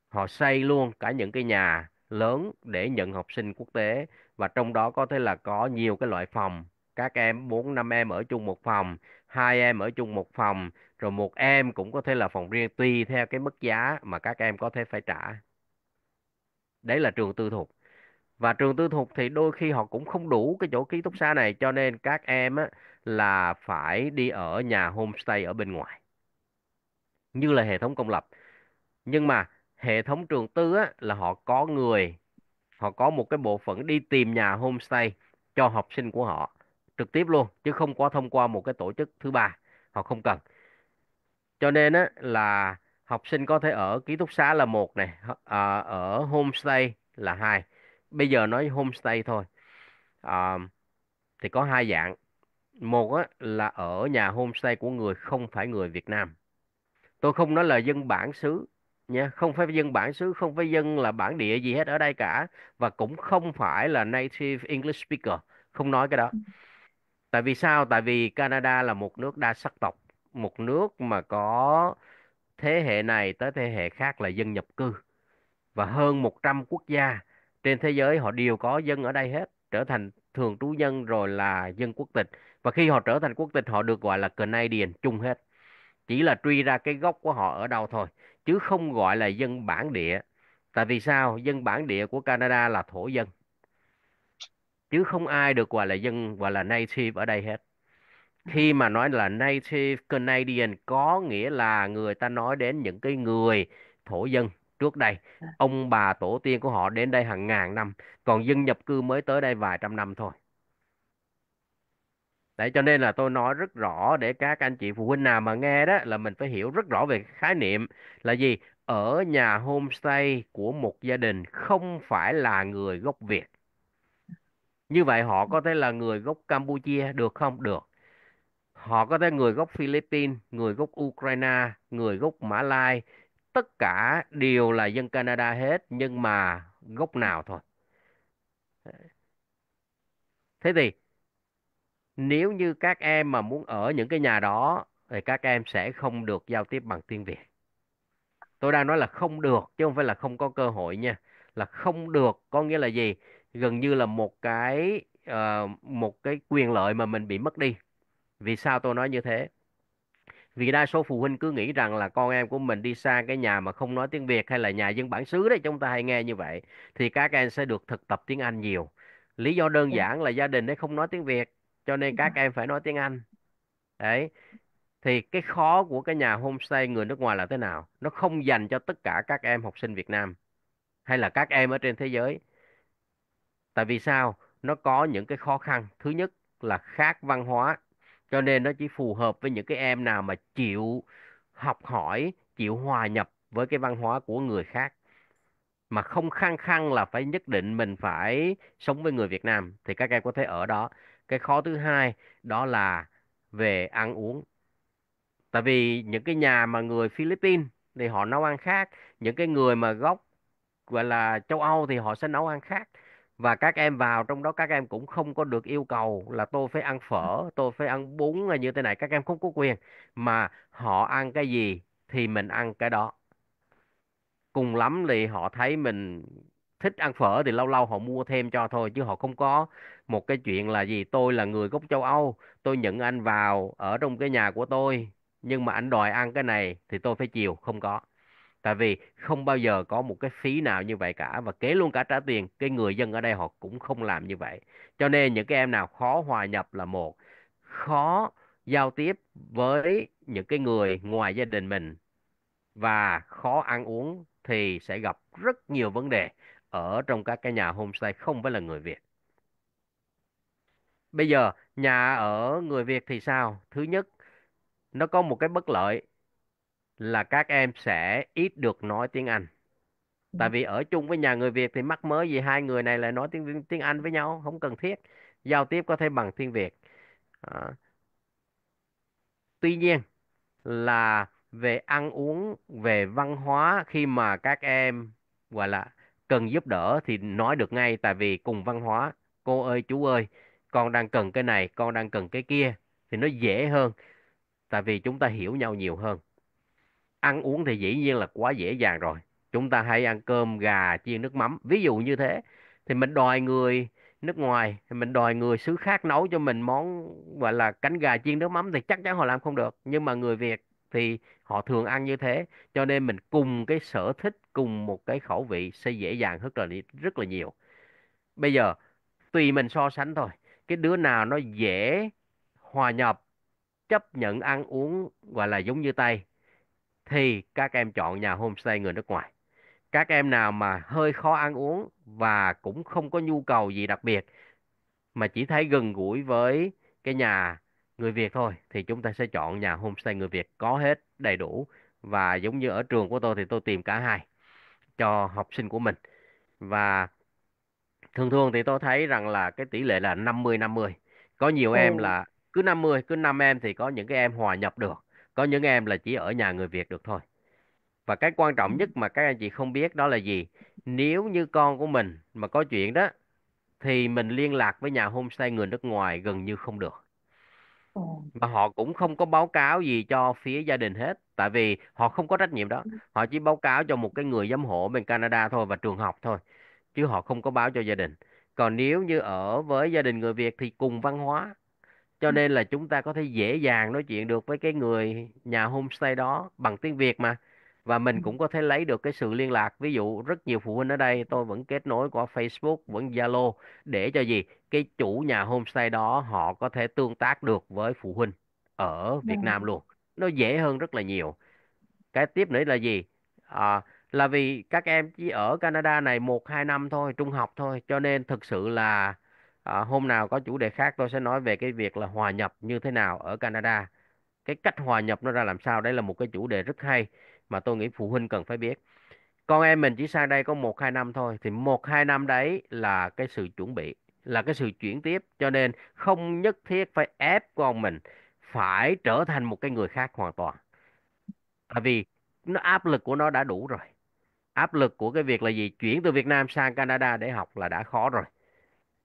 họ xây luôn cả những cái nhà lớn để nhận học sinh quốc tế và trong đó có thể là có nhiều cái loại phòng các em bốn năm em ở chung một phòng hai em ở chung một phòng rồi một em cũng có thể là phòng riêng tùy theo cái mức giá mà các em có thể phải trả đấy là trường tư thục và trường tư thục thì đôi khi họ cũng không đủ cái chỗ ký túc xá này cho nên các em á, là phải đi ở nhà homestay ở bên ngoài như là hệ thống công lập nhưng mà hệ thống trường tư á, là họ có người họ có một cái bộ phận đi tìm nhà homestay cho học sinh của họ trực tiếp luôn chứ không có thông qua một cái tổ chức thứ ba họ không cần cho nên á, là học sinh có thể ở ký túc xá là một này à, ở homestay là hai bây giờ nói homestay thôi à, thì có hai dạng một á, là ở nhà homestay của người không phải người Việt Nam tôi không nói là dân bản xứ nha không phải dân bản xứ không phải dân là bản địa gì hết ở đây cả và cũng không phải là native English speaker không nói cái đó ừ. tại vì sao tại vì Canada là một nước đa sắc tộc một nước mà có thế hệ này tới thế hệ khác là dân nhập cư và hơn 100 quốc gia trên thế giới họ đều có dân ở đây hết trở thành thường trú nhân rồi là dân quốc tịch và khi họ trở thành quốc tịch họ được gọi là Canadian chung hết chỉ là truy ra cái gốc của họ ở đâu thôi chứ không gọi là dân bản địa tại vì sao dân bản địa của Canada là thổ dân chứ không ai được gọi là dân gọi là native ở đây hết khi ừ. mà nói là native Canadian có nghĩa là người ta nói đến những cái người thổ dân trước đây à. ông bà tổ tiên của họ đến đây hàng ngàn năm còn dân nhập cư mới tới đây vài trăm năm thôi Đấy, cho nên là tôi nói rất rõ để các anh chị phụ huynh nào mà nghe đó là mình phải hiểu rất rõ về khái niệm là gì? Ở nhà homestay của một gia đình không phải là người gốc Việt. Như vậy họ có thể là người gốc Campuchia được không? Được. Họ có thể người gốc Philippines, người gốc Ukraine, người gốc Mã Lai, tất cả đều là dân Canada hết nhưng mà gốc nào thôi. Thế thì nếu như các em mà muốn ở những cái nhà đó thì các em sẽ không được giao tiếp bằng tiếng Việt. Tôi đang nói là không được chứ không phải là không có cơ hội nha. Là không được có nghĩa là gì? Gần như là một cái uh, một cái quyền lợi mà mình bị mất đi. Vì sao tôi nói như thế? Vì đa số phụ huynh cứ nghĩ rằng là con em của mình đi sang cái nhà mà không nói tiếng Việt hay là nhà dân bản xứ đấy, chúng ta hay nghe như vậy thì các em sẽ được thực tập tiếng Anh nhiều. Lý do đơn giản là gia đình ấy không nói tiếng Việt cho nên các em phải nói tiếng Anh đấy thì cái khó của cái nhà homestay người nước ngoài là thế nào nó không dành cho tất cả các em học sinh Việt Nam hay là các em ở trên thế giới tại vì sao nó có những cái khó khăn thứ nhất là khác văn hóa cho nên nó chỉ phù hợp với những cái em nào mà chịu học hỏi chịu hòa nhập với cái văn hóa của người khác mà không khăng khăng là phải nhất định mình phải sống với người Việt Nam thì các em có thể ở đó cái khó thứ hai đó là về ăn uống tại vì những cái nhà mà người Philippines thì họ nấu ăn khác những cái người mà gốc gọi là châu Âu thì họ sẽ nấu ăn khác và các em vào trong đó các em cũng không có được yêu cầu là tôi phải ăn phở tôi phải ăn bún như thế này các em không có quyền mà họ ăn cái gì thì mình ăn cái đó cùng lắm thì họ thấy mình thích ăn phở thì lâu lâu họ mua thêm cho thôi chứ họ không có một cái chuyện là gì tôi là người gốc châu Âu tôi nhận anh vào ở trong cái nhà của tôi nhưng mà anh đòi ăn cái này thì tôi phải chiều không có tại vì không bao giờ có một cái phí nào như vậy cả và kế luôn cả trả tiền cái người dân ở đây họ cũng không làm như vậy cho nên những cái em nào khó hòa nhập là một khó giao tiếp với những cái người ngoài gia đình mình và khó ăn uống thì sẽ gặp rất nhiều vấn đề ở trong các cái nhà homestay không phải là người Việt. Bây giờ nhà ở người Việt thì sao? Thứ nhất, nó có một cái bất lợi là các em sẽ ít được nói tiếng Anh. Dạ. Tại vì ở chung với nhà người Việt thì mắc mới gì hai người này lại nói tiếng tiếng Anh với nhau, không cần thiết. Giao tiếp có thể bằng tiếng Việt. À. Tuy nhiên là về ăn uống, về văn hóa khi mà các em gọi là cần giúp đỡ thì nói được ngay tại vì cùng văn hóa cô ơi chú ơi con đang cần cái này con đang cần cái kia thì nó dễ hơn tại vì chúng ta hiểu nhau nhiều hơn ăn uống thì dĩ nhiên là quá dễ dàng rồi chúng ta hay ăn cơm gà chiên nước mắm ví dụ như thế thì mình đòi người nước ngoài thì mình đòi người xứ khác nấu cho mình món gọi là cánh gà chiên nước mắm thì chắc chắn họ làm không được nhưng mà người Việt thì họ thường ăn như thế cho nên mình cùng cái sở thích cùng một cái khẩu vị sẽ dễ dàng rất là rất là nhiều bây giờ tùy mình so sánh thôi cái đứa nào nó dễ hòa nhập chấp nhận ăn uống gọi là giống như tây thì các em chọn nhà homestay người nước ngoài các em nào mà hơi khó ăn uống và cũng không có nhu cầu gì đặc biệt mà chỉ thấy gần gũi với cái nhà người Việt thôi thì chúng ta sẽ chọn nhà homestay người Việt có hết đầy đủ và giống như ở trường của tôi thì tôi tìm cả hai cho học sinh của mình và thường thường thì tôi thấy rằng là cái tỷ lệ là 50 50 có nhiều ừ. em là cứ 50 cứ 5 em thì có những cái em hòa nhập được có những em là chỉ ở nhà người Việt được thôi và cái quan trọng nhất mà các anh chị không biết đó là gì nếu như con của mình mà có chuyện đó thì mình liên lạc với nhà homestay người nước ngoài gần như không được và họ cũng không có báo cáo gì cho phía gia đình hết tại vì họ không có trách nhiệm đó ừ. họ chỉ báo cáo cho một cái người giám hộ bên Canada thôi và trường học thôi chứ họ không có báo cho gia đình còn nếu như ở với gia đình người Việt thì cùng văn hóa cho ừ. nên là chúng ta có thể dễ dàng nói chuyện được với cái người nhà homestay đó bằng tiếng Việt mà và mình ừ. cũng có thể lấy được cái sự liên lạc ví dụ rất nhiều phụ huynh ở đây tôi vẫn kết nối qua Facebook vẫn Zalo để cho gì cái chủ nhà homestay đó họ có thể tương tác được với phụ huynh ở dạ. Việt Nam luôn nó dễ hơn rất là nhiều cái tiếp nữa là gì à, là vì các em chỉ ở Canada này một hai năm thôi trung học thôi cho nên thực sự là à, hôm nào có chủ đề khác tôi sẽ nói về cái việc là hòa nhập như thế nào ở Canada cái cách hòa nhập nó ra làm sao đấy là một cái chủ đề rất hay mà tôi nghĩ phụ huynh cần phải biết con em mình chỉ sang đây có một hai năm thôi thì một hai năm đấy là cái sự chuẩn bị là cái sự chuyển tiếp cho nên không nhất thiết phải ép con mình phải trở thành một cái người khác hoàn toàn tại vì nó áp lực của nó đã đủ rồi áp lực của cái việc là gì chuyển từ Việt Nam sang Canada để học là đã khó rồi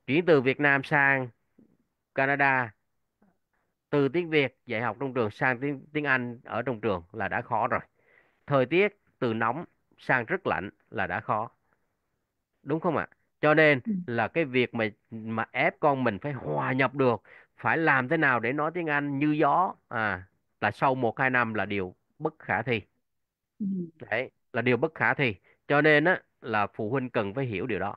chuyển từ Việt Nam sang Canada từ tiếng Việt dạy học trong trường sang tiếng tiếng Anh ở trong trường là đã khó rồi thời tiết từ nóng sang rất lạnh là đã khó đúng không ạ à? cho nên ừ. là cái việc mà mà ép con mình phải hòa nhập được phải làm thế nào để nói tiếng Anh như gió à là sau một hai năm là điều bất khả thi ừ. đấy là điều bất khả thi cho nên á là phụ huynh cần phải hiểu điều đó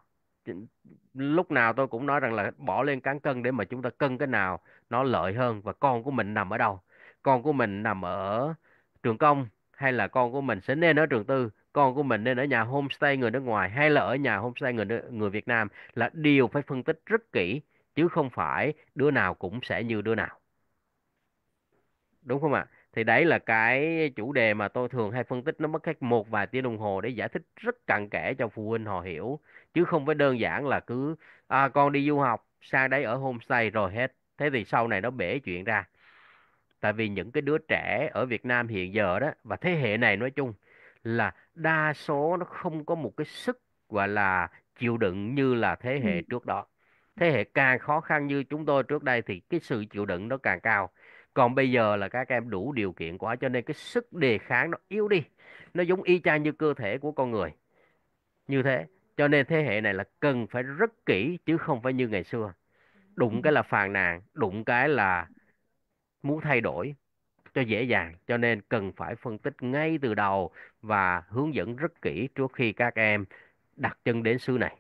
lúc nào tôi cũng nói rằng là bỏ lên cán cân để mà chúng ta cân cái nào nó lợi hơn và con của mình nằm ở đâu con của mình nằm ở trường công hay là con của mình sẽ nên ở trường tư con của mình nên ở nhà homestay người nước ngoài hay là ở nhà homestay người người Việt Nam là đều phải phân tích rất kỹ chứ không phải đứa nào cũng sẽ như đứa nào đúng không ạ thì đấy là cái chủ đề mà tôi thường hay phân tích nó mất cách một vài tiếng đồng hồ để giải thích rất cặn kẽ cho phụ huynh họ hiểu chứ không phải đơn giản là cứ à, con đi du học sang đấy ở homestay rồi hết thế thì sau này nó bể chuyện ra tại vì những cái đứa trẻ ở Việt Nam hiện giờ đó và thế hệ này nói chung là đa số nó không có một cái sức gọi là chịu đựng như là thế ừ. hệ trước đó thế hệ càng khó khăn như chúng tôi trước đây thì cái sự chịu đựng nó càng cao còn bây giờ là các em đủ điều kiện quá cho nên cái sức đề kháng nó yếu đi nó giống y chang như cơ thể của con người như thế cho nên thế hệ này là cần phải rất kỹ chứ không phải như ngày xưa đụng cái là phàn nàn đụng cái là muốn thay đổi cho dễ dàng cho nên cần phải phân tích ngay từ đầu và hướng dẫn rất kỹ trước khi các em đặt chân đến xứ này.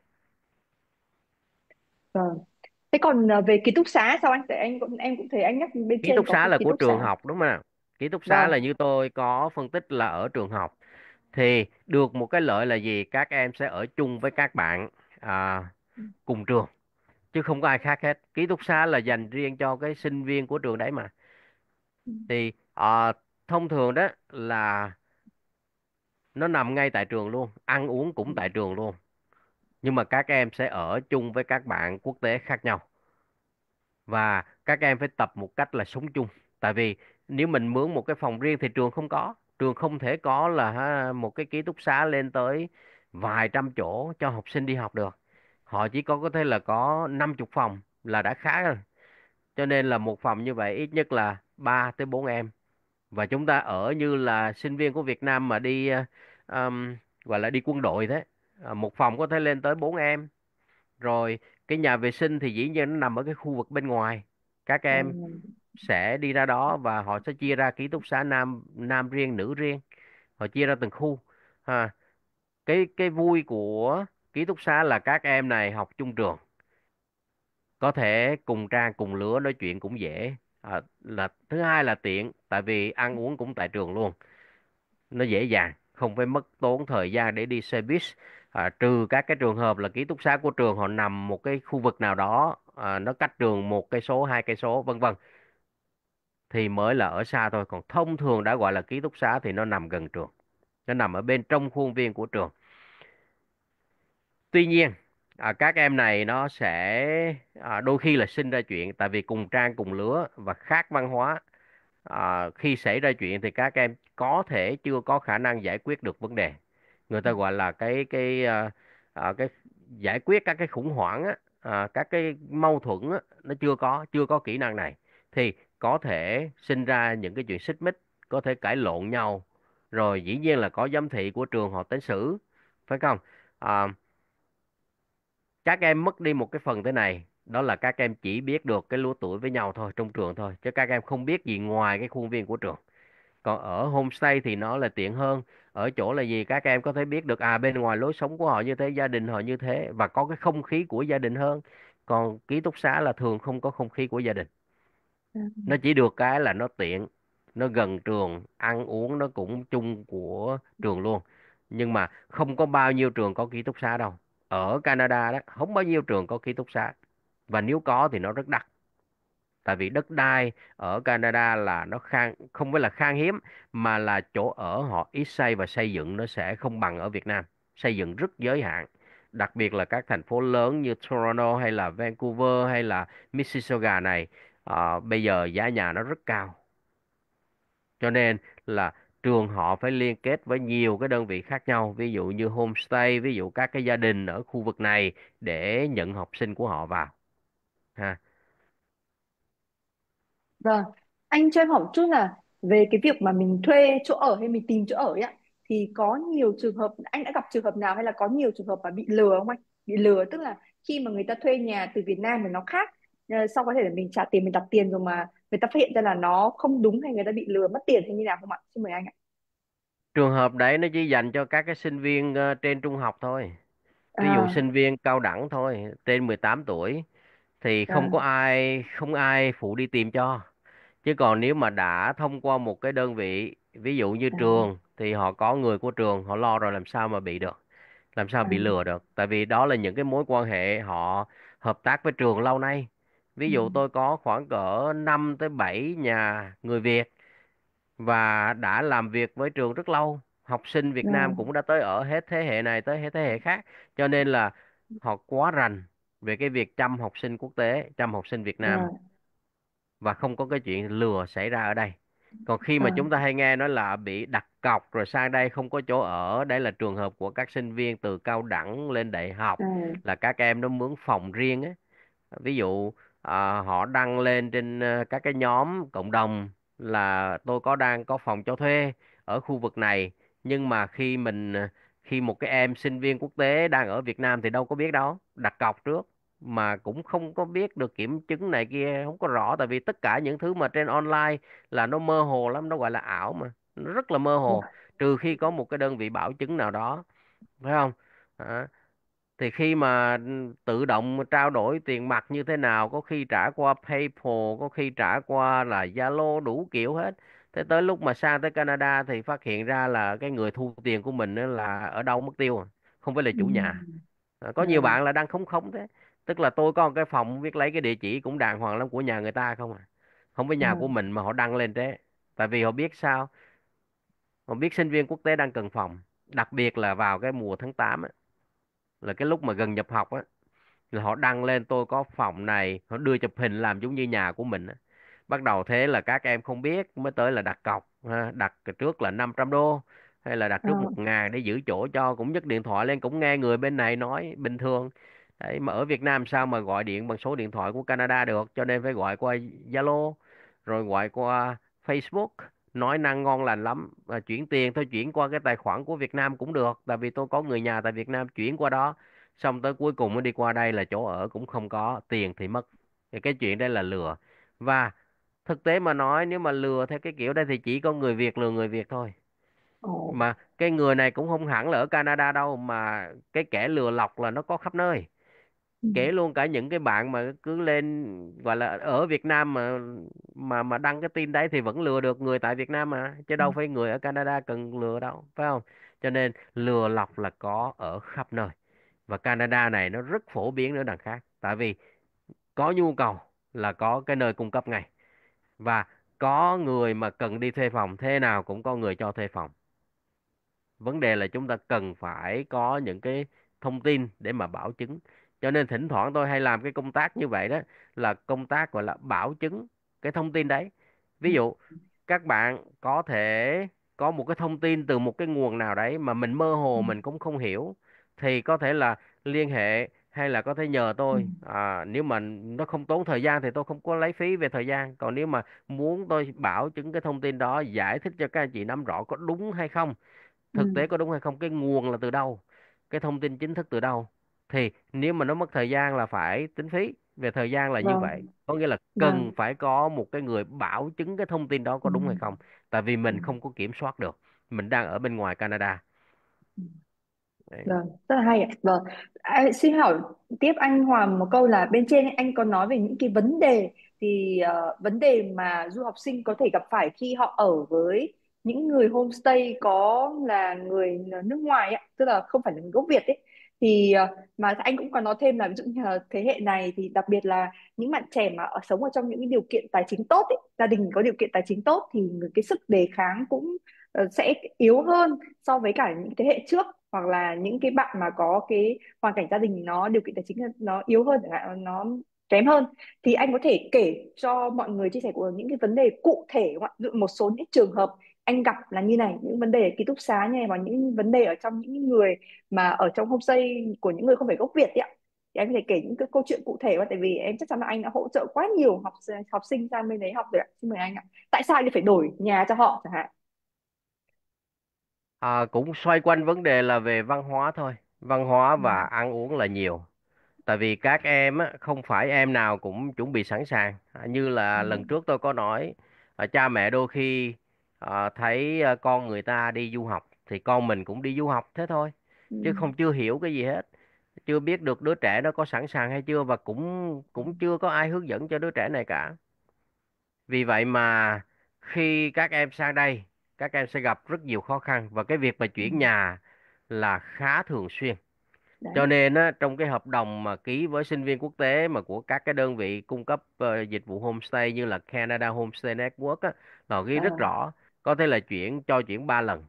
Vâng. Thế còn à, về ký túc xá sao anh? Tại anh cũng em cũng thấy anh nhắc bên ký trên túc xá là của trường xá. học đúng không nào? Ký túc xá Vâng. là như tôi có phân tích là ở trường học thì được một cái lợi là gì? Các em sẽ ở chung với các bạn à, cùng trường chứ không có ai khác hết. Ký túc xá là dành riêng cho cái sinh viên của trường đấy mà. Ừ. Thì à, thông thường đó là nó nằm ngay tại trường luôn ăn uống cũng ừ. tại trường luôn nhưng mà các em sẽ ở chung với các bạn quốc tế khác nhau và các em phải tập một cách là sống chung tại vì nếu mình mướn một cái phòng riêng thì trường không có trường không thể có là một cái ký túc xá lên tới vài trăm chỗ cho học sinh đi học được họ chỉ có có thể là có 50 phòng là đã khá rồi cho nên là một phòng như vậy ít nhất là 3 tới 4 em và chúng ta ở như là sinh viên của Việt Nam mà đi um, gọi là đi quân đội thế ờ, một phòng có thể lên tới bốn em rồi cái nhà vệ sinh thì dĩ nhiên nó nằm ở cái khu vực bên ngoài các ờ. em sẽ đi ra đó và họ sẽ chia ra ký túc xá nam nam riêng nữ riêng họ chia ra từng khu ha cái cái vui của ký túc xá là các em này học chung trường có thể cùng trang cùng lứa nói chuyện cũng dễ à, là thứ hai là tiện tại vì ăn ừ. uống cũng tại trường luôn nó dễ dàng không phải mất tốn thời gian để đi xe buýt à, trừ các cái trường hợp là ký túc xá của trường họ nằm một cái khu vực nào đó à, nó cách trường một cây số hai cây số vân vân thì mới là ở xa thôi còn thông thường đã gọi là ký túc xá thì nó nằm gần trường nó nằm ở bên trong khuôn viên của trường tuy nhiên à, các em này nó sẽ à, đôi khi là sinh ra chuyện tại vì cùng trang cùng lứa và khác văn hóa à, khi xảy ra chuyện thì các em có thể chưa có khả năng giải quyết được vấn đề người ta gọi là cái cái à, à, cái giải quyết các cái khủng hoảng á, à, các cái mâu thuẫn á, nó chưa có chưa có kỹ năng này thì có thể sinh ra những cái chuyện xích mích có thể cãi lộn nhau rồi dĩ nhiên là có giám thị của trường họ tới xử phải không à, các em mất đi một cái phần thế này đó là các em chỉ biết được cái lứa tuổi với nhau thôi trong trường thôi chứ các em không biết gì ngoài cái khuôn viên của trường còn ở homestay thì nó là tiện hơn ở chỗ là gì các em có thể biết được à bên ngoài lối sống của họ như thế gia đình họ như thế và có cái không khí của gia đình hơn còn ký túc xá là thường không có không khí của gia đình nó ừ. chỉ được cái là nó tiện nó gần trường ăn uống nó cũng chung của trường luôn nhưng mà không có bao nhiêu trường có ký túc xá đâu ở Canada đó không bao nhiêu trường có ký túc xá và nếu có thì nó rất đắt tại vì đất đai ở Canada là nó khan không phải là khan hiếm mà là chỗ ở họ ít xây và xây dựng nó sẽ không bằng ở Việt Nam xây dựng rất giới hạn đặc biệt là các thành phố lớn như Toronto hay là Vancouver hay là Mississauga này à, bây giờ giá nhà nó rất cao cho nên là trường họ phải liên kết với nhiều cái đơn vị khác nhau ví dụ như homestay ví dụ các cái gia đình ở khu vực này để nhận học sinh của họ vào ha Vâng, anh cho em hỏi chút là về cái việc mà mình thuê chỗ ở hay mình tìm chỗ ở ấy ạ thì có nhiều trường hợp anh đã gặp trường hợp nào hay là có nhiều trường hợp mà bị lừa không anh? Bị lừa tức là khi mà người ta thuê nhà từ Việt Nam thì nó khác sau có thể là mình trả tiền mình đặt tiền rồi mà người ta phát hiện ra là nó không đúng hay người ta bị lừa mất tiền hay như nào không ạ xin mời anh ạ trường hợp đấy nó chỉ dành cho các cái sinh viên ờ, trên trung học thôi ví dụ à sinh viên cao đẳng thôi trên 18 tuổi thì không à. có ai không ai phụ đi tìm cho chứ còn nếu mà đã thông qua một cái đơn vị ví dụ như à trường thì họ có người của trường họ lo rồi làm sao mà bị được làm sao à bị lừa được tại vì đó là những cái mối quan hệ họ hợp tác với trường lâu nay Ví ừ. dụ tôi có khoảng cỡ 5 tới 7 nhà người Việt và đã làm việc với trường rất lâu. Học sinh Việt Nam vâng. cũng đã tới ở hết thế hệ này tới hết thế hệ khác. Cho nên là họ quá rành về cái việc chăm học sinh quốc tế, chăm học sinh Việt Nam vâng. và không có cái chuyện lừa xảy ra ở đây. Còn khi mà vâng. chúng ta hay nghe nói là bị đặt cọc rồi sang đây không có chỗ ở, đây là trường hợp của các sinh viên từ cao đẳng lên đại học là các em nó mướn phòng riêng á. Ví dụ Ờ, họ đăng lên trên ờ, các cái nhóm cộng đồng là tôi có đang có phòng cho thuê ở khu vực này nhưng mà khi mình ờ, khi một cái em sinh viên quốc tế đang ở Việt Nam thì đâu có biết đâu đặt cọc trước mà cũng không có biết được kiểm chứng này kia không có rõ tại vì tất cả những thứ mà trên online là nó mơ hồ lắm nó gọi là ảo mà nó rất là mơ hồ trừ khi có một cái đơn vị bảo chứng nào đó phải không à, thì khi mà tự động trao đổi tiền mặt như thế nào có khi trả qua PayPal có khi trả qua là Zalo đủ kiểu hết thế tới lúc mà sang tới Canada thì phát hiện ra là cái người thu tiền của mình là ở đâu mất tiêu à, không phải là chủ nhà ờ, có nhiều bạn là đang không khống thế tức là tôi có một cái phòng biết lấy cái địa chỉ cũng đàng hoàng lắm của nhà người ta không à không phải nhà của mình mà họ đăng lên thế tại vì họ biết sao họ biết sinh viên quốc tế đang cần phòng đặc biệt là vào cái mùa tháng 8 ấy là cái lúc mà gần nhập học á là họ đăng lên tôi có phòng này họ đưa chụp hình làm giống như nhà của mình á. bắt đầu thế là các em không biết mới tới là đặt cọc ha. đặt trước là 500 đô hay là đặt trước ờ. một ngàn để giữ chỗ cho cũng nhấc điện thoại lên cũng nghe người bên này nói bình thường đấy mà ở Việt Nam sao mà gọi điện bằng số điện thoại của Canada được cho nên phải gọi qua Zalo rồi gọi qua Facebook nói năng ngon lành lắm và chuyển tiền tôi chuyển qua cái tài khoản của Việt Nam cũng được tại vì tôi có người nhà tại Việt Nam chuyển qua đó xong tới cuối cùng mới đi qua đây là chỗ ở cũng không có tiền thì mất thì cái chuyện đây là lừa và thực tế mà nói nếu mà lừa theo cái kiểu đây thì chỉ có người Việt lừa người Việt thôi mà cái người này cũng không hẳn là ở Canada đâu mà cái kẻ lừa lọc là nó có khắp nơi kể luôn cả những cái bạn mà cứ lên gọi là ở Việt Nam mà mà mà đăng cái tin đấy thì vẫn lừa được người tại Việt Nam mà chứ đâu phải người ở Canada cần lừa đâu phải không cho nên lừa lọc là có ở khắp nơi và Canada này nó rất phổ biến nữa đằng khác tại vì có nhu cầu là có cái nơi cung cấp ngay và có người mà cần đi thuê phòng thế nào cũng có người cho thuê phòng vấn đề là chúng ta cần phải có những cái thông tin để mà bảo chứng cho nên thỉnh thoảng tôi hay làm cái công tác như vậy đó là công tác gọi là bảo chứng cái thông tin đấy ví ừ. dụ các bạn có thể có một cái thông tin từ một cái nguồn nào đấy mà mình mơ hồ ừ. mình cũng không hiểu thì có thể là liên hệ hay là có thể nhờ ừ. tôi à, nếu mà nó không tốn thời gian thì tôi không có lấy phí về thời gian còn nếu mà muốn tôi bảo chứng cái thông tin đó giải thích cho các anh chị nắm rõ có đúng hay không thực tế có đúng hay không cái nguồn là từ đâu cái thông tin chính thức từ đâu thì nếu mà nó mất thời gian là phải tính phí về thời gian là như vâng. vậy vâng có nghĩa là cần vâng phải có một cái người bảo chứng cái thông tin đó có đúng hay không tại vì mình không có kiểm soát được mình đang ở bên ngoài Canada Đấy. Vâng, rất là hay ạ. Vâng. À, xin hỏi tiếp anh Hoàng một câu là bên trên anh có nói về những cái vấn đề thì ờ, vấn đề mà du học sinh có thể gặp phải khi họ ở với những người homestay có là người nước ngoài ạ, tức là không phải là người gốc Việt ấy thì ờ, mà anh cũng có nói thêm là ví dụ như là thế hệ này thì đặc biệt là những bạn trẻ mà ở sống ở trong những điều kiện tài chính tốt ấy, gia đình có điều kiện tài chính tốt thì người- cái sức đề kháng cũng ờ, sẽ yếu hơn so với cả những thế hệ trước hoặc là những cái bạn mà có cái hoàn cảnh gia đình nó điều kiện tài chính nó yếu hơn ờ, nó kém hơn thì anh có thể kể cho mọi người chia sẻ của những cái vấn đề cụ thể không ạ? một số những trường hợp anh gặp là như này những vấn đề ở ký túc xá như này và những vấn đề ở trong những người mà ở trong homestay của những người không phải gốc Việt ấy ạ thì em có thể kể những cái câu chuyện cụ thể và tại vì em chắc chắn là anh đã hỗ trợ quá nhiều học học sinh sang bên đấy học rồi ạ xin mời anh ạ tại sao anh phải đổi nhà cho họ chẳng hạn à, cũng xoay quanh vấn đề là về văn hóa thôi văn hóa ừ. và ăn uống là nhiều tại vì các em á, không phải em nào cũng chuẩn bị sẵn sàng à, như là ừ. lần trước tôi có nói à, cha mẹ đôi khi à, thấy à, con người ta đi du học thì con mình cũng đi du học thế thôi chứ không chưa hiểu cái gì hết chưa biết được đứa trẻ nó có sẵn sàng hay chưa và cũng cũng chưa có ai hướng dẫn cho đứa trẻ này cả vì vậy mà khi các em sang đây các em sẽ gặp rất nhiều khó khăn và cái việc mà chuyển nhà là khá thường xuyên cho nên á, trong cái hợp đồng mà ký với sinh viên quốc tế mà của các cái đơn vị cung cấp uh, dịch vụ homestay như là Canada Homestay Network á, là ghi rất rõ có thể là chuyển cho chuyển 3 lần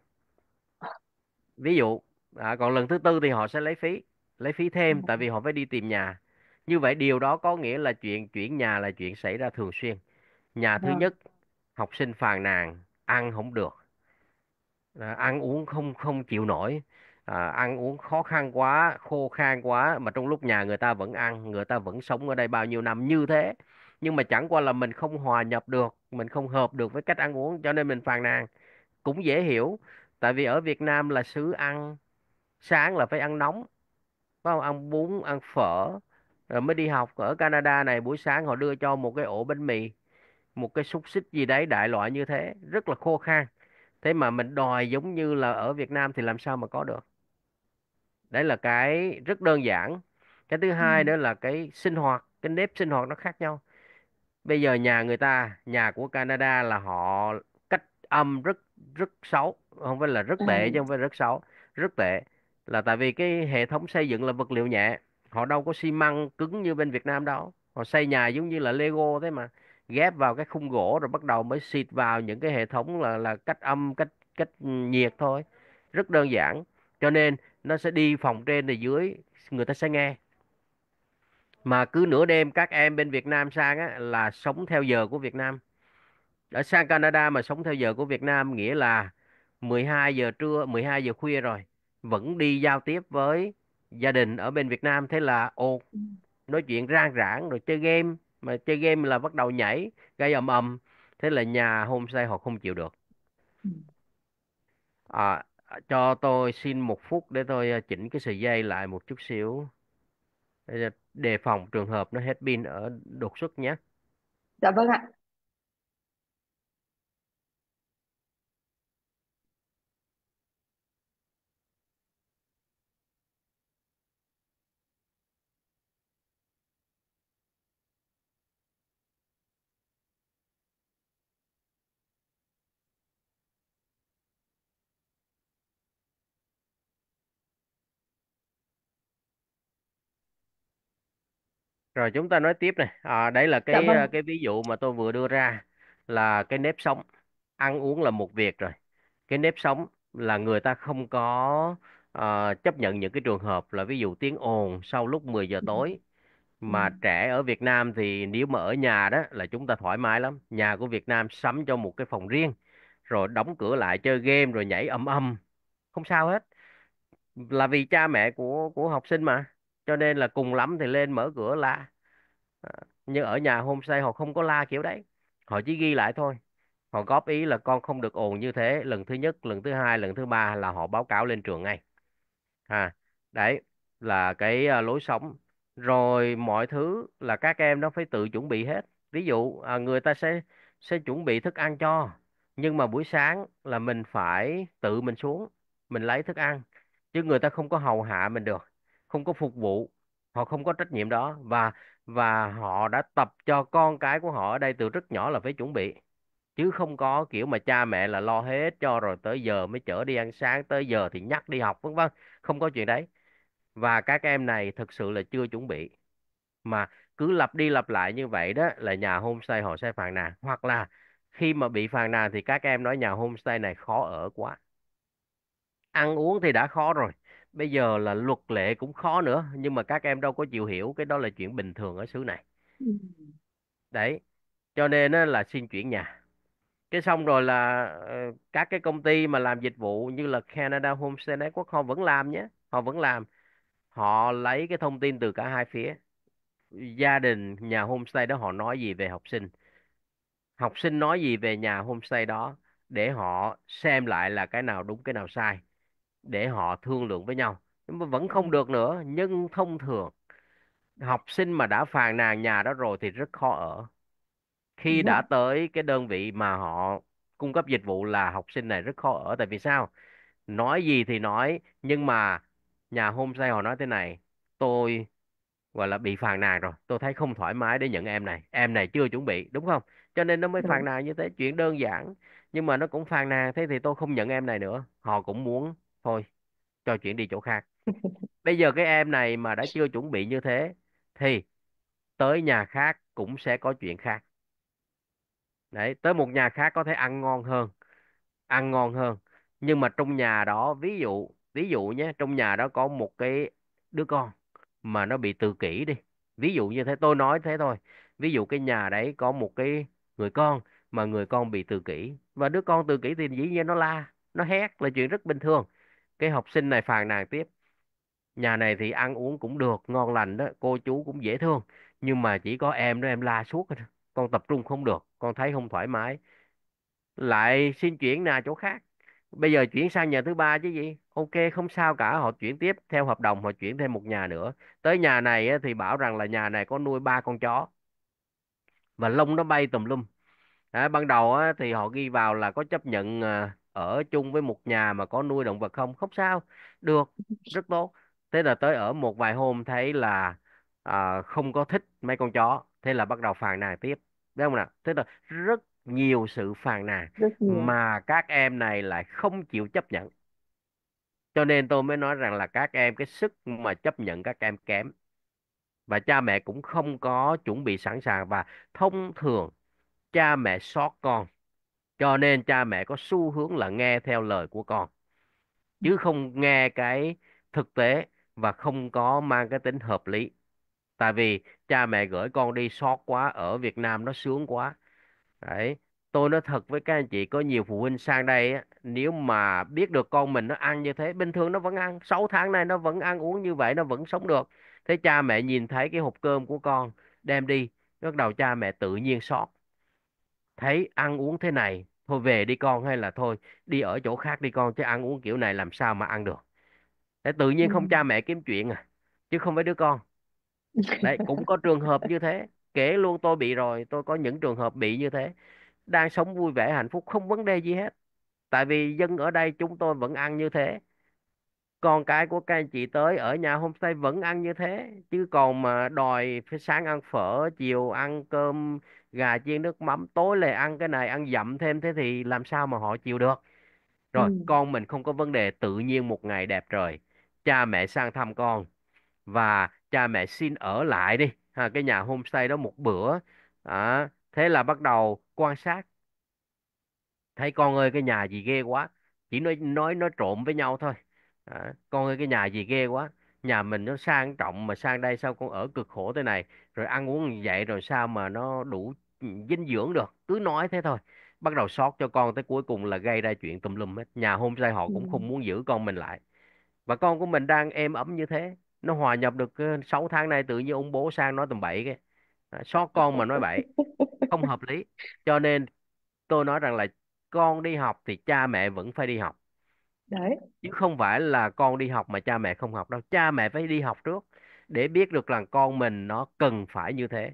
ví dụ à, còn lần thứ tư thì họ sẽ lấy phí lấy phí thêm ừ. tại vì họ phải đi tìm nhà như vậy điều đó có nghĩa là chuyện chuyển nhà là chuyện xảy ra thường xuyên nhà thứ vâng. nhất học sinh phàn nàn ăn không được à, ăn uống không không chịu nổi à, ăn uống khó khăn quá khô khan quá mà trong lúc nhà người ta vẫn ăn người ta vẫn sống ở đây bao nhiêu năm như thế nhưng mà chẳng qua là mình không hòa nhập được mình không hợp được với cách ăn uống cho nên mình phàn nàn cũng dễ hiểu tại vì ở Việt Nam là xứ ăn sáng là phải ăn nóng phải không ăn bún ăn phở rồi mới đi học ở Canada này buổi sáng họ đưa cho một cái ổ bánh mì một cái xúc xích gì đấy đại loại như thế rất là khô khan thế mà mình đòi giống như là ở Việt Nam thì làm sao mà có được đấy là cái rất đơn giản cái thứ hai nữa là cái sinh hoạt cái nếp sinh hoạt nó khác nhau bây giờ nhà người ta nhà của Canada là họ cách âm rất rất xấu không phải là rất tệ chứ ừ. không phải rất xấu rất tệ là tại vì cái hệ thống xây dựng là vật liệu nhẹ họ đâu có xi măng cứng như bên Việt Nam đâu họ xây nhà giống như là Lego thế mà ghép vào cái khung gỗ rồi bắt đầu mới xịt vào những cái hệ thống là là cách âm cách cách nhiệt thôi rất đơn giản cho nên nó sẽ đi phòng trên rồi dưới người ta sẽ nghe mà cứ nửa đêm các em bên Việt Nam sang á, là sống theo giờ của Việt Nam ở sang Canada mà sống theo giờ của Việt Nam nghĩa là 12 giờ trưa 12 giờ khuya rồi vẫn đi giao tiếp với gia đình ở bên Việt Nam thế là ồ nói chuyện rang rãng rồi chơi game mà chơi game là bắt đầu nhảy gây ầm ầm thế là nhà homestay họ không chịu được ừ. à, cho tôi xin một phút để tôi ờ, chỉnh cái sợi dây lại một chút xíu đề phòng trường hợp nó hết pin ở đột xuất nhé. Dạ vâng ạ. Rồi chúng ta nói tiếp này. À, đấy là Dạ cái vâng. Ờ, cái ví dụ mà tôi vừa đưa ra là cái nếp sống. Ăn uống là một việc rồi. Cái nếp sống là người ta không có ờ, chấp nhận những cái trường hợp là ví dụ tiếng ồn sau lúc 10 giờ ừ. tối. Ừ. Mà trẻ ở Việt Nam thì nếu mà ở nhà đó là chúng ta thoải mái lắm. Nhà của Việt Nam sắm cho một cái phòng riêng. Rồi đóng cửa lại chơi game rồi nhảy ầm ầm. Không sao hết. Là vì cha mẹ của của học sinh mà cho nên là cùng lắm thì lên mở cửa la ờ, nhưng ở nhà homestay họ không có la kiểu đấy họ chỉ ghi lại thôi họ góp ý là con không được ồn như thế lần thứ nhất lần thứ hai lần thứ ba là họ báo cáo lên trường ngay à đấy là cái ờ, lối sống rồi mọi thứ là các em nó phải tự chuẩn bị hết ví dụ à, người ta sẽ sẽ chuẩn bị thức ăn cho nhưng mà buổi sáng là mình phải tự mình xuống mình lấy thức ăn chứ người ta không có hầu hạ mình được không có phục vụ họ không có trách nhiệm đó và và họ đã tập cho con cái của họ ở đây từ rất nhỏ là phải chuẩn bị chứ không có kiểu mà cha mẹ là lo hết cho rồi tới giờ mới chở đi ăn sáng tới giờ thì nhắc đi học vân vân không có chuyện đấy và các em này thực sự là chưa chuẩn bị mà cứ lặp đi lặp lại như vậy đó là nhà homestay họ sẽ phàn nàn hoặc là khi mà bị phàn nàn thì các em nói nhà homestay này khó ở quá ăn uống thì đã khó rồi bây giờ là luật lệ cũng khó nữa nhưng mà các em đâu có chịu hiểu cái đó là chuyện bình thường ở xứ này đấy cho nên là xin chuyển nhà cái xong rồi là ờ, các cái công ty mà làm dịch vụ như là Canada Homestay Network họ vẫn làm nhé họ vẫn làm họ lấy cái thông tin từ cả hai phía gia đình nhà homestay đó họ nói gì về học sinh học sinh nói gì về nhà homestay đó để họ xem lại là cái nào đúng cái nào sai để họ thương lượng với nhau nhưng mà vẫn không được nữa nhưng thông thường học sinh mà đã phàn nàn nhà đó rồi thì rất khó ở khi đã tới cái đơn vị mà họ cung cấp dịch vụ là học sinh này rất khó ở tại vì sao nói gì thì nói nhưng mà nhà hôm homestay họ nói thế này tôi gọi là bị phàn nàn rồi tôi thấy không thoải mái để nhận em này em này chưa chuẩn bị đúng không cho nên nó mới phàn nàn như thế chuyện đơn giản nhưng mà nó cũng phàn nàn thế thì tôi không nhận em này nữa họ cũng muốn thôi cho chuyện đi chỗ khác bây giờ cái em này mà đã chưa chuẩn bị như thế thì tới nhà khác cũng sẽ có chuyện khác đấy tới một nhà khác có thể ăn ngon hơn ăn ngon hơn nhưng mà trong nhà đó ví dụ ví dụ nhé trong nhà đó có một cái đứa con mà nó bị tự kỷ đi ví dụ như thế tôi nói thế thôi ví dụ cái nhà đấy có một cái người con mà người con bị tự kỷ và đứa con tự kỷ thì dĩ nhiên nó la nó hét là chuyện rất bình thường cái học sinh này phàn nàn tiếp nhà này thì ăn uống cũng được ngon lành đó cô chú cũng dễ thương nhưng mà chỉ có em đó em la suốt con tập trung không được con thấy không thoải mái lại xin chuyển nhà chỗ khác bây giờ chuyển sang nhà thứ ba chứ gì ok không sao cả họ chuyển tiếp theo hợp đồng họ chuyển thêm một nhà nữa tới nhà này thì bảo rằng là nhà này có nuôi ba con chó và lông nó bay tùm lum à, ban đầu thì họ ghi vào là có chấp nhận à, ở chung với một nhà mà có nuôi động vật không không sao được rất tốt thế là tới ở một vài hôm thấy là à, không có thích mấy con chó thế là bắt đầu phàn nàn tiếp đúng không nào thế là rất nhiều sự phàn nàn mà các em này lại không chịu chấp nhận cho nên tôi mới nói rằng là các em cái sức mà chấp nhận các em kém và cha mẹ cũng không có chuẩn bị sẵn sàng và thông thường cha mẹ sót con cho nên cha mẹ có xu hướng là nghe theo lời của con chứ ừ. không nghe cái thực tế và không có mang cái tính hợp lý tại vì cha mẹ gửi con đi xót quá ở Việt Nam nó sướng quá đấy tôi nói thật với các anh chị có nhiều phụ huynh sang đây á, nếu mà biết được con mình nó ăn như thế bình thường nó vẫn ăn 6 tháng nay nó vẫn ăn uống như vậy nó vẫn sống được thế cha mẹ nhìn thấy cái hộp cơm của con đem đi bắt đầu cha mẹ tự nhiên xót thấy ăn uống thế này thôi về đi con hay là thôi đi ở chỗ khác đi con chứ ăn uống kiểu này làm sao mà ăn được để tự nhiên không ừ. cha mẹ kiếm chuyện à chứ không phải đứa con đấy cũng có trường hợp như thế kể luôn tôi bị rồi tôi có những trường hợp bị như thế đang sống vui vẻ hạnh phúc không vấn đề gì hết tại vì dân ở đây chúng tôi vẫn ăn như thế con cái của các anh chị tới ở nhà homestay vẫn ăn như thế chứ còn mà đòi phải sáng ăn phở chiều ăn cơm gà chiên nước mắm tối lại ăn cái này ăn dặm thêm thế thì làm sao mà họ chịu được rồi ừ. con mình không có vấn đề tự nhiên một ngày đẹp trời cha mẹ sang thăm con và cha mẹ xin ở lại đi ha, cái nhà homestay đó một bữa à, thế là bắt đầu quan sát thấy con ơi cái nhà gì ghê quá chỉ nói nói nói trộm với nhau thôi à, con ơi cái nhà gì ghê quá nhà mình nó sang trọng mà sang đây sao con ở cực khổ thế này rồi ăn uống như vậy rồi sao mà nó đủ dinh dưỡng được cứ nói thế thôi bắt đầu sót cho con tới cuối cùng là gây ra chuyện tùm lum hết nhà hôm homestay họ cũng không ừ. muốn giữ con mình lại và con của mình đang êm ấm như thế nó hòa nhập được 6 ờ, tháng nay tự nhiên ông bố sang nói tầm bậy cái sót con mà nói bậy không hợp lý cho nên tôi nói rằng là con đi học thì cha mẹ vẫn phải đi học đấy chứ không phải là con đi học mà cha mẹ không học đâu cha mẹ phải đi học trước để biết được là con mình nó cần phải như thế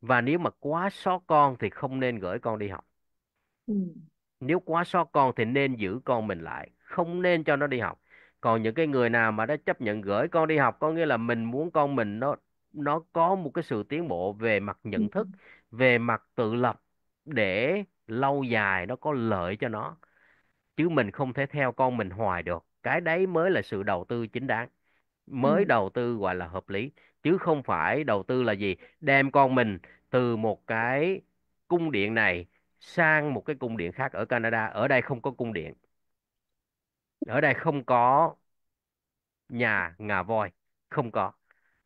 và nếu mà quá xót con thì không nên gửi con đi học ừ. nếu quá xót con thì nên giữ con mình lại không nên cho nó đi học còn những cái người nào mà đã chấp nhận gửi con đi học có nghĩa là mình muốn con mình nó nó có một cái sự tiến bộ về mặt nhận ừ. thức về mặt tự lập để lâu dài nó có lợi cho nó chứ mình không thể theo con mình hoài được cái đấy mới là sự đầu tư chính đáng mới ừ. đầu tư gọi là hợp lý chứ không phải đầu tư là gì đem con mình từ một cái cung điện này sang một cái cung điện khác ở Canada ở đây không có cung điện ở đây không có nhà ngà voi không có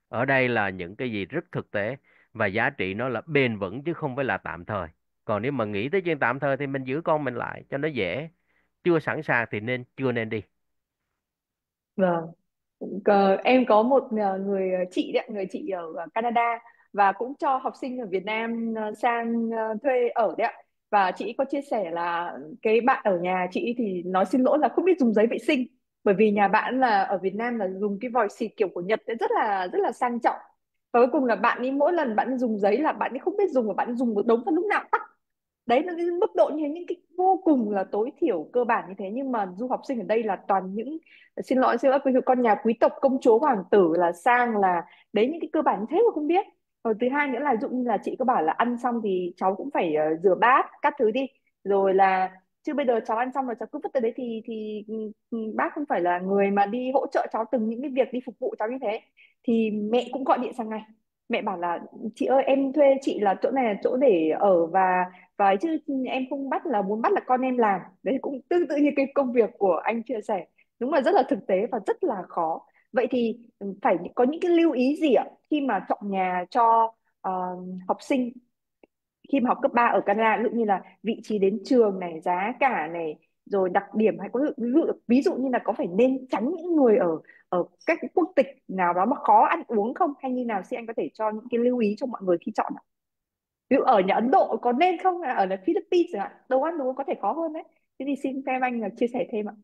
ở đây là những cái gì rất thực tế và giá trị nó là bền vững chứ không phải là tạm thời còn nếu mà nghĩ tới chuyện tạm thời thì mình giữ con mình lại cho nó dễ chưa sẵn sàng thì nên chưa nên đi vâng em có một ờ, người ờ, chị đấy, người chị ở ờ, Canada và cũng cho học sinh ở Việt Nam sang thuê ở đấy ạ và chị có chia sẻ là cái bạn ở nhà chị thì nói xin lỗi là không biết dùng giấy vệ sinh bởi vì nhà bạn là ở Việt Nam là dùng cái vòi xịt kiểu của Nhật rất là rất là sang trọng và cuối cùng là bạn ấy mỗi lần bạn dùng giấy là bạn ấy không biết dùng và bạn dùng một đống và lúc nào tắt đấy là cái mức độ như thế những cái vô cùng là tối thiểu cơ bản như thế nhưng mà du học sinh ở đây là toàn những xin lỗi siêu ấp con nhà quý tộc công chúa hoàng tử là sang là đấy những cái cơ bản như thế mà không biết rồi thứ hai nữa là dụ như là chị có bảo là ăn xong thì cháu cũng phải uh, rửa bát các thứ đi rồi là chứ bây giờ cháu ăn xong rồi cháu cứ vứt tới đấy thì thì ừ, bác không phải là người mà đi hỗ trợ cháu từng những cái việc đi phục vụ cháu như thế thì mẹ cũng gọi điện sang ngày mẹ bảo là chị ơi em thuê chị là chỗ này là chỗ để ở và và chứ em không bắt là muốn bắt là con em làm đấy cũng tương tự như cái công việc của anh chia sẻ đúng là rất là thực tế và rất là khó vậy thì ừ, phải có những cái lưu ý gì ạ khi mà chọn nhà cho uh, học sinh khi mà học cấp 3 ở Canada ví dụ như là vị trí đến trường này giá cả này rồi đặc điểm hay có ví dụ ví dụ như là có phải nên tránh những người ở ở ờ, các quốc tịch nào đó mà khó ăn uống không hay như nào xin anh có thể cho những cái lưu ý cho mọi người khi chọn ạ? Ví dụ ở nhà Ấn Độ có nên không là ở là Philippines chẳng hạn, đồ ăn uống có thể khó hơn đấy. Thế thì xin phép anh ờ, chia sẻ thêm ạ.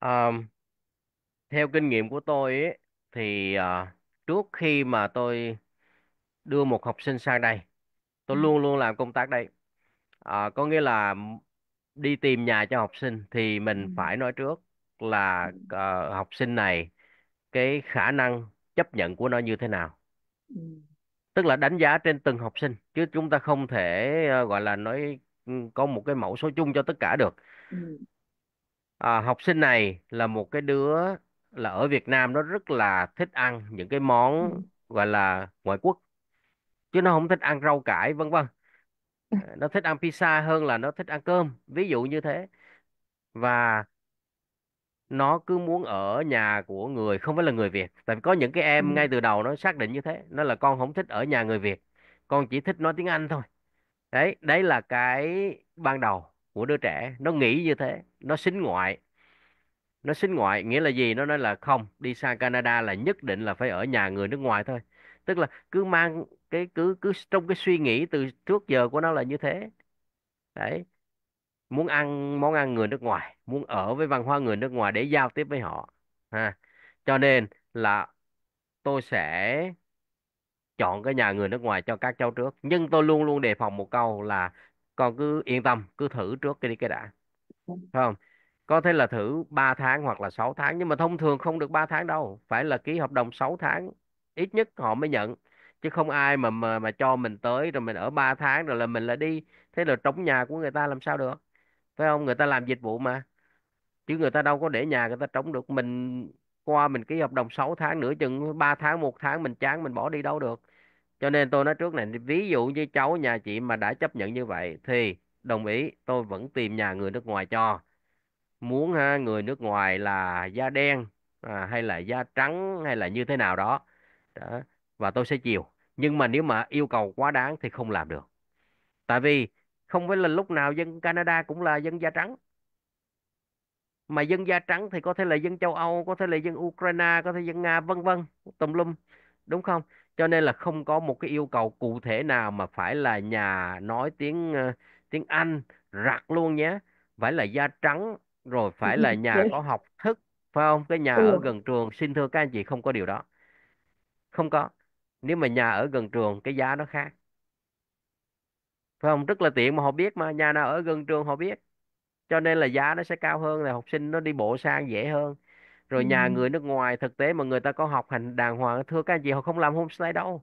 Um, theo kinh nghiệm của tôi ấy, thì uh, trước khi mà tôi đưa một học sinh sang đây, tôi ừ. luôn luôn làm công tác đây. À, có nghĩa là đi tìm nhà cho học sinh thì mình ừ. phải nói trước là uh, học sinh này cái khả năng chấp nhận của nó như thế nào ừ. tức là đánh giá trên từng học sinh chứ chúng ta không thể uh, gọi là nói ừ, có một cái mẫu số chung cho tất cả được ừ. à, học sinh này là một cái đứa là ở Việt Nam nó rất là thích ăn những cái món gọi là ngoại quốc chứ nó không thích ăn rau cải vân vân nó thích ăn pizza hơn là nó thích ăn cơm ví dụ như thế và nó cứ muốn ở nhà của người không phải là người Việt tại vì có những cái em ừ. ngay từ đầu nó xác định như thế nó là con không thích ở nhà người Việt con chỉ thích nói tiếng Anh thôi đấy đấy là cái ban đầu của đứa trẻ nó nghĩ như thế nó xính ngoại nó xính ngoại nghĩa là gì nó nói là không đi sang Canada là nhất định là phải ở nhà người nước ngoài thôi tức là cứ mang cái cứ cứ trong cái suy nghĩ từ trước giờ của nó là như thế đấy muốn ăn món ăn người nước ngoài muốn ở với văn hóa người nước ngoài để giao tiếp với họ ha cho nên là tôi sẽ chọn cái nhà người nước ngoài cho các cháu trước nhưng tôi luôn luôn đề phòng một câu là con cứ yên tâm cứ thử trước cái đi cái đã phải không có thể là thử 3 tháng hoặc là 6 tháng nhưng mà thông thường không được 3 tháng đâu phải là ký hợp đồng 6 tháng ít nhất họ mới nhận chứ không ai mà mà mà cho mình tới rồi mình ở 3 tháng rồi là mình lại đi thế là trống nhà của người ta làm sao được phải không người ta làm dịch vụ mà chứ người ta đâu có để nhà người ta trống được mình qua mình ký hợp đồng 6 tháng nữa chừng 3 tháng một tháng mình chán mình bỏ đi đâu được cho nên tôi nói trước này ví dụ như cháu nhà chị mà đã chấp nhận như vậy thì đồng ý tôi vẫn tìm nhà người nước ngoài cho muốn ha người nước ngoài là da đen à, hay là da trắng hay là như thế nào đó. đó và tôi sẽ chiều nhưng mà nếu mà yêu cầu quá đáng thì không làm được tại vì không phải là lúc nào dân Canada cũng là dân da trắng mà dân da trắng thì có thể là dân châu Âu có thể là dân Ukraine có thể dân Nga vân vân tùm lum đúng không cho nên là không có một cái yêu cầu cụ thể nào mà phải là nhà nói tiếng ờ, tiếng Anh rặt luôn nhé phải là da trắng rồi phải là nhà có học thức phải không cái nhà ở gần trường xin thưa các anh chị không có điều đó không có nếu mà nhà ở gần trường cái giá nó khác phải không rất là tiện mà họ biết mà nhà nào ở gần trường họ biết cho nên là giá nó sẽ cao hơn là học sinh nó đi bộ sang dễ hơn rồi nhà người nước ngoài thực tế mà người ta có học hành đàng hoàng thưa các anh chị họ không làm homestay đâu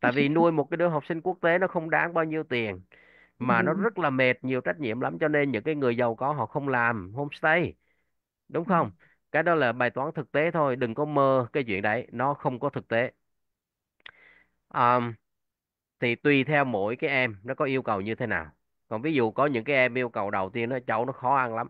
tại vì nuôi một cái đứa học sinh quốc tế nó không đáng bao nhiêu tiền mà nó rất là mệt nhiều trách nhiệm lắm cho nên những cái người giàu có họ không làm homestay đúng không cái đó là bài toán thực tế thôi đừng có mơ cái chuyện đấy nó không có thực tế thì tùy theo mỗi cái em nó có yêu cầu như thế nào còn ví dụ có những cái em yêu cầu đầu tiên nó cháu nó khó ăn lắm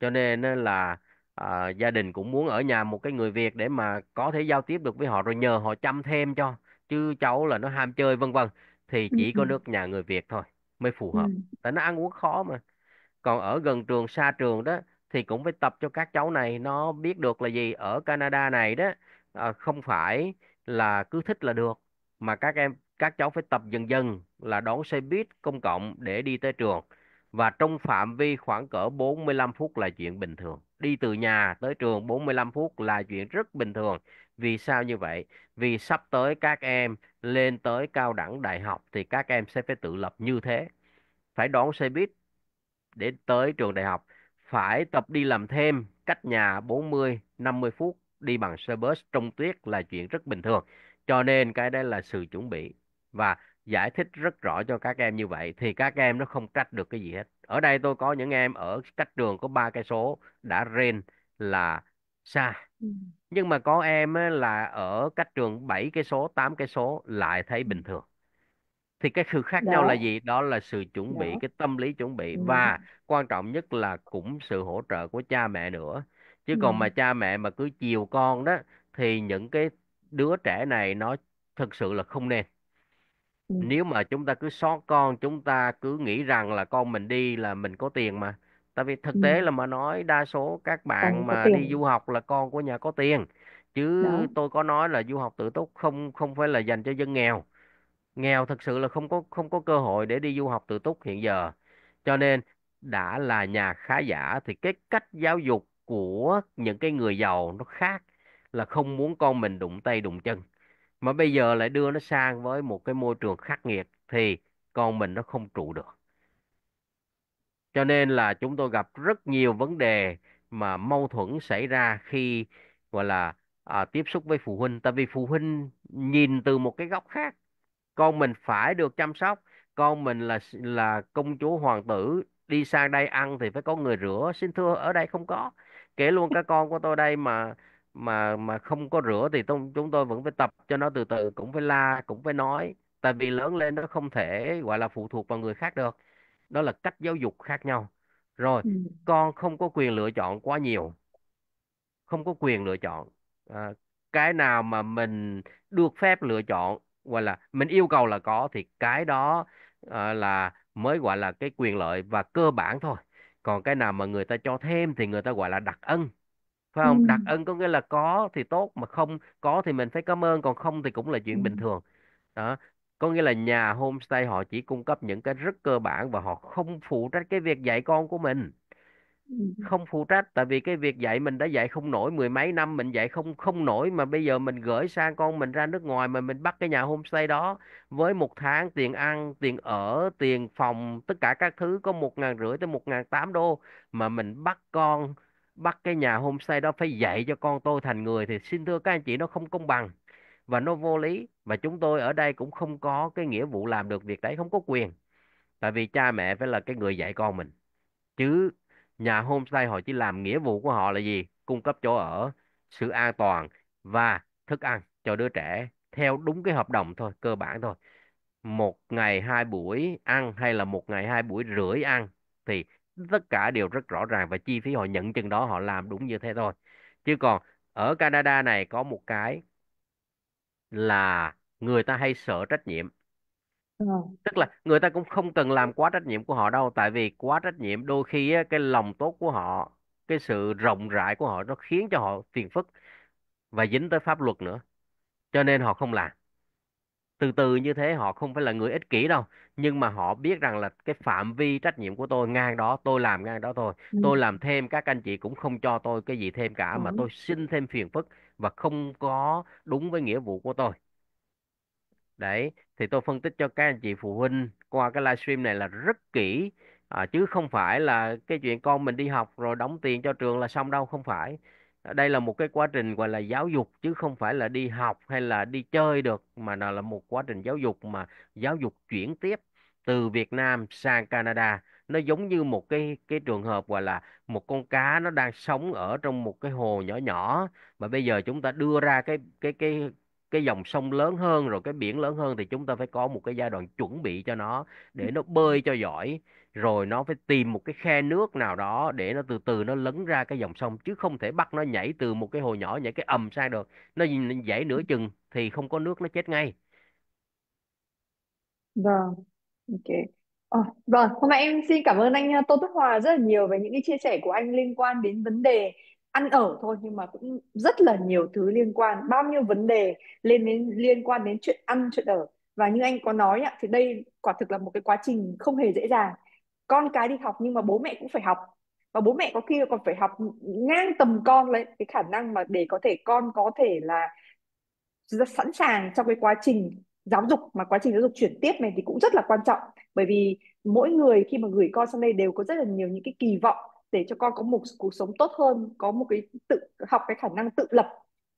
cho nên là à, gia đình cũng muốn ở nhà một cái người Việt để mà có thể giao tiếp được với họ rồi nhờ họ chăm thêm cho chứ cháu là nó ham chơi vân vân thì ừ, chỉ có ừ. nước nhà người Việt thôi mới phù hợp ừ. tại nó ăn uống khó mà còn ở gần trường xa trường đó thì cũng phải tập cho các cháu này nó biết được là gì ở Canada này đó à, không phải là cứ thích là được mà các em các cháu phải tập dần dần là đón xe buýt công cộng để đi tới trường và trong phạm vi khoảng cỡ 45 phút là chuyện bình thường. Đi từ nhà tới trường 45 phút là chuyện rất bình thường. Vì sao như vậy? Vì sắp tới các em lên tới cao đẳng đại học thì các em sẽ phải tự lập như thế. Phải đón xe buýt để tới trường đại học, phải tập đi làm thêm cách nhà 40 50 phút đi bằng xe bus trong tuyết là chuyện rất bình thường. Cho nên cái đây là sự chuẩn bị và giải thích rất rõ cho các em như vậy thì các em nó không trách được cái gì hết ở đây tôi có những em ở cách trường có ba cây số đã rên là xa ừ. nhưng mà có em là ở cách trường 7 cây số 8 cây số lại thấy bình thường thì cái sự khác Đó. nhau là gì đó là sự chuẩn bị Đó. cái tâm lý chuẩn bị ừ. và quan trọng nhất là cũng sự hỗ trợ của cha mẹ nữa chứ ừ. còn mà cha mẹ mà cứ chiều con đó thì những cái đứa trẻ này nó thực sự là không nên Ừ. nếu mà chúng ta cứ xót con chúng ta cứ nghĩ rằng là con mình đi là mình có tiền mà tại vì thực ừ. tế là mà nói đa số các bạn con có mà đi tiền du học là con của nhà có tiền chứ đó tôi có nói là du học tự túc không không phải là dành cho dân nghèo nghèo thực sự là không có không có cơ hội để đi du học tự túc hiện giờ cho nên đã là nhà khá giả thì cái cách giáo dục của những cái người giàu nó khác là không muốn con mình đụng tay đụng chân mà bây giờ lại đưa nó sang với một cái môi trường khắc nghiệt thì con mình nó không trụ được cho nên là chúng tôi gặp rất nhiều vấn đề mà mâu thuẫn xảy ra khi gọi là à, tiếp xúc với phụ huynh tại vì phụ huynh nhìn từ một cái góc khác con mình phải được chăm sóc con mình là là công chúa hoàng tử đi sang đây ăn thì phải có người rửa xin thưa ở đây không có kể luôn cả con của tôi đây mà mà mà không có rửa thì tông, chúng tôi vẫn phải tập cho nó từ từ cũng phải la cũng phải nói tại vì lớn lên nó không thể gọi là phụ thuộc vào người khác được đó là cách giáo dục khác nhau rồi ừ. con không có quyền lựa chọn quá nhiều không có quyền lựa chọn à, cái nào mà mình được phép lựa chọn gọi là mình yêu cầu là có thì cái đó à, là mới gọi là cái quyền lợi và cơ bản thôi còn cái nào mà người ta cho thêm thì người ta gọi là đặc ân phải không đặt ơn có nghĩa là có thì tốt mà không có thì mình phải cảm ơn còn không thì cũng là chuyện bình thường đó có nghĩa là nhà homestay họ chỉ cung cấp những cái rất cơ bản và họ không phụ trách cái việc dạy con của mình không phụ trách tại vì cái việc dạy mình đã dạy không nổi mười mấy năm mình dạy không không nổi mà bây giờ mình gửi sang con mình ra nước ngoài mà mình bắt cái nhà homestay đó với một tháng tiền ăn tiền ở tiền phòng tất cả các thứ có một ngàn rưỡi tới một ngàn tám đô mà mình bắt con bắt cái nhà homestay đó phải dạy cho con tôi thành người thì xin thưa các anh chị nó không công bằng và nó vô lý và chúng tôi ở đây cũng không có cái nghĩa vụ làm được việc đấy không có quyền tại vì cha mẹ phải là cái người dạy con mình chứ nhà homestay họ chỉ làm nghĩa vụ của họ là gì cung cấp chỗ ở sự an toàn và thức ăn cho đứa trẻ theo đúng cái hợp đồng thôi cơ bản thôi một ngày hai buổi ăn hay là một ngày hai buổi rưỡi ăn thì tất cả đều rất rõ ràng và chi phí họ nhận chừng đó họ làm đúng như thế thôi chứ còn ở Canada này có một cái là người ta hay sợ trách nhiệm ừ. tức là người ta cũng không cần làm quá trách nhiệm của họ đâu tại vì quá trách nhiệm đôi khi á, cái lòng tốt của họ cái sự rộng rãi của họ nó khiến cho họ phiền phức và dính tới pháp luật nữa cho nên họ không làm từ từ như thế họ không phải là người ích kỷ đâu nhưng mà họ biết rằng là cái phạm vi trách nhiệm của tôi ngang đó tôi làm ngang đó thôi ừ. tôi làm thêm các anh chị cũng không cho tôi cái gì thêm cả mà tôi xin thêm phiền phức và không có đúng với nghĩa vụ của tôi đấy thì tôi phân tích cho các anh chị phụ huynh qua cái livestream này là rất kỹ à, chứ không phải là cái chuyện con mình đi học rồi đóng tiền cho trường là xong đâu không phải Ờ, đây là một cái quá trình gọi là giáo dục chứ không phải là đi học hay là đi chơi được mà là một quá trình giáo dục mà giáo dục chuyển tiếp từ Việt Nam sang Canada nó giống như một cái cái trường hợp gọi là một con cá nó đang sống ở trong một cái hồ nhỏ nhỏ mà bây giờ chúng ta đưa ra cái cái cái cái dòng sông lớn hơn rồi cái biển lớn hơn thì chúng ta phải có một cái giai đoạn chuẩn bị cho nó để nó bơi cho giỏi rồi nó phải tìm một cái khe nước nào đó để nó từ từ nó lấn ra cái dòng sông chứ không thể bắt nó nhảy từ một cái hồ nhỏ nhảy cái ầm sang được nó nhảy nửa chừng thì không có nước nó chết ngay Vâng, ok. À, ờ, rồi, vâng, hôm nay em xin cảm ơn anh ờ, Tô Đức Hòa rất là nhiều về những cái chia sẻ của anh liên quan đến vấn đề ăn ở thôi nhưng mà cũng rất là nhiều thứ liên quan, bao nhiêu vấn đề liên đến liên quan đến chuyện ăn, chuyện ở. Và như anh có nói ạ, thì đây quả thực là một cái quá trình không hề dễ dàng con cái đi học nhưng mà bố mẹ cũng phải học và bố mẹ có khi còn phải học ngang tầm con lên cái khả năng mà để có thể con có thể là sẵn sàng trong cái quá trình giáo dục mà quá trình giáo dục chuyển tiếp này thì cũng rất là quan trọng bởi vì mỗi người khi mà gửi con sang đây đều có rất là nhiều những cái kỳ vọng để cho con có một cuộc sống tốt hơn có một cái tự học cái khả năng tự lập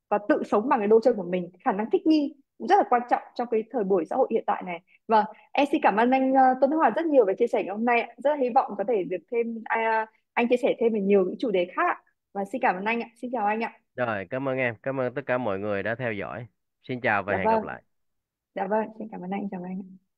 và tự sống bằng cái đôi chân của mình khả năng thích nghi cũng rất là quan trọng trong cái thời buổi xã hội hiện tại này và vâng, em xin cảm ơn anh uh, ờ, Tuấn Hòa rất nhiều về chia sẻ ngày hôm nay rất là hy vọng có thể được thêm uh, anh chia sẻ thêm về nhiều những chủ đề khác và xin cảm ơn anh ạ xin chào anh ạ rồi cảm ơn em cảm ơn tất cả mọi người đã theo dõi xin chào và dạ hẹn vâng. gặp lại dạ vâng xin cảm ơn anh chào anh ạ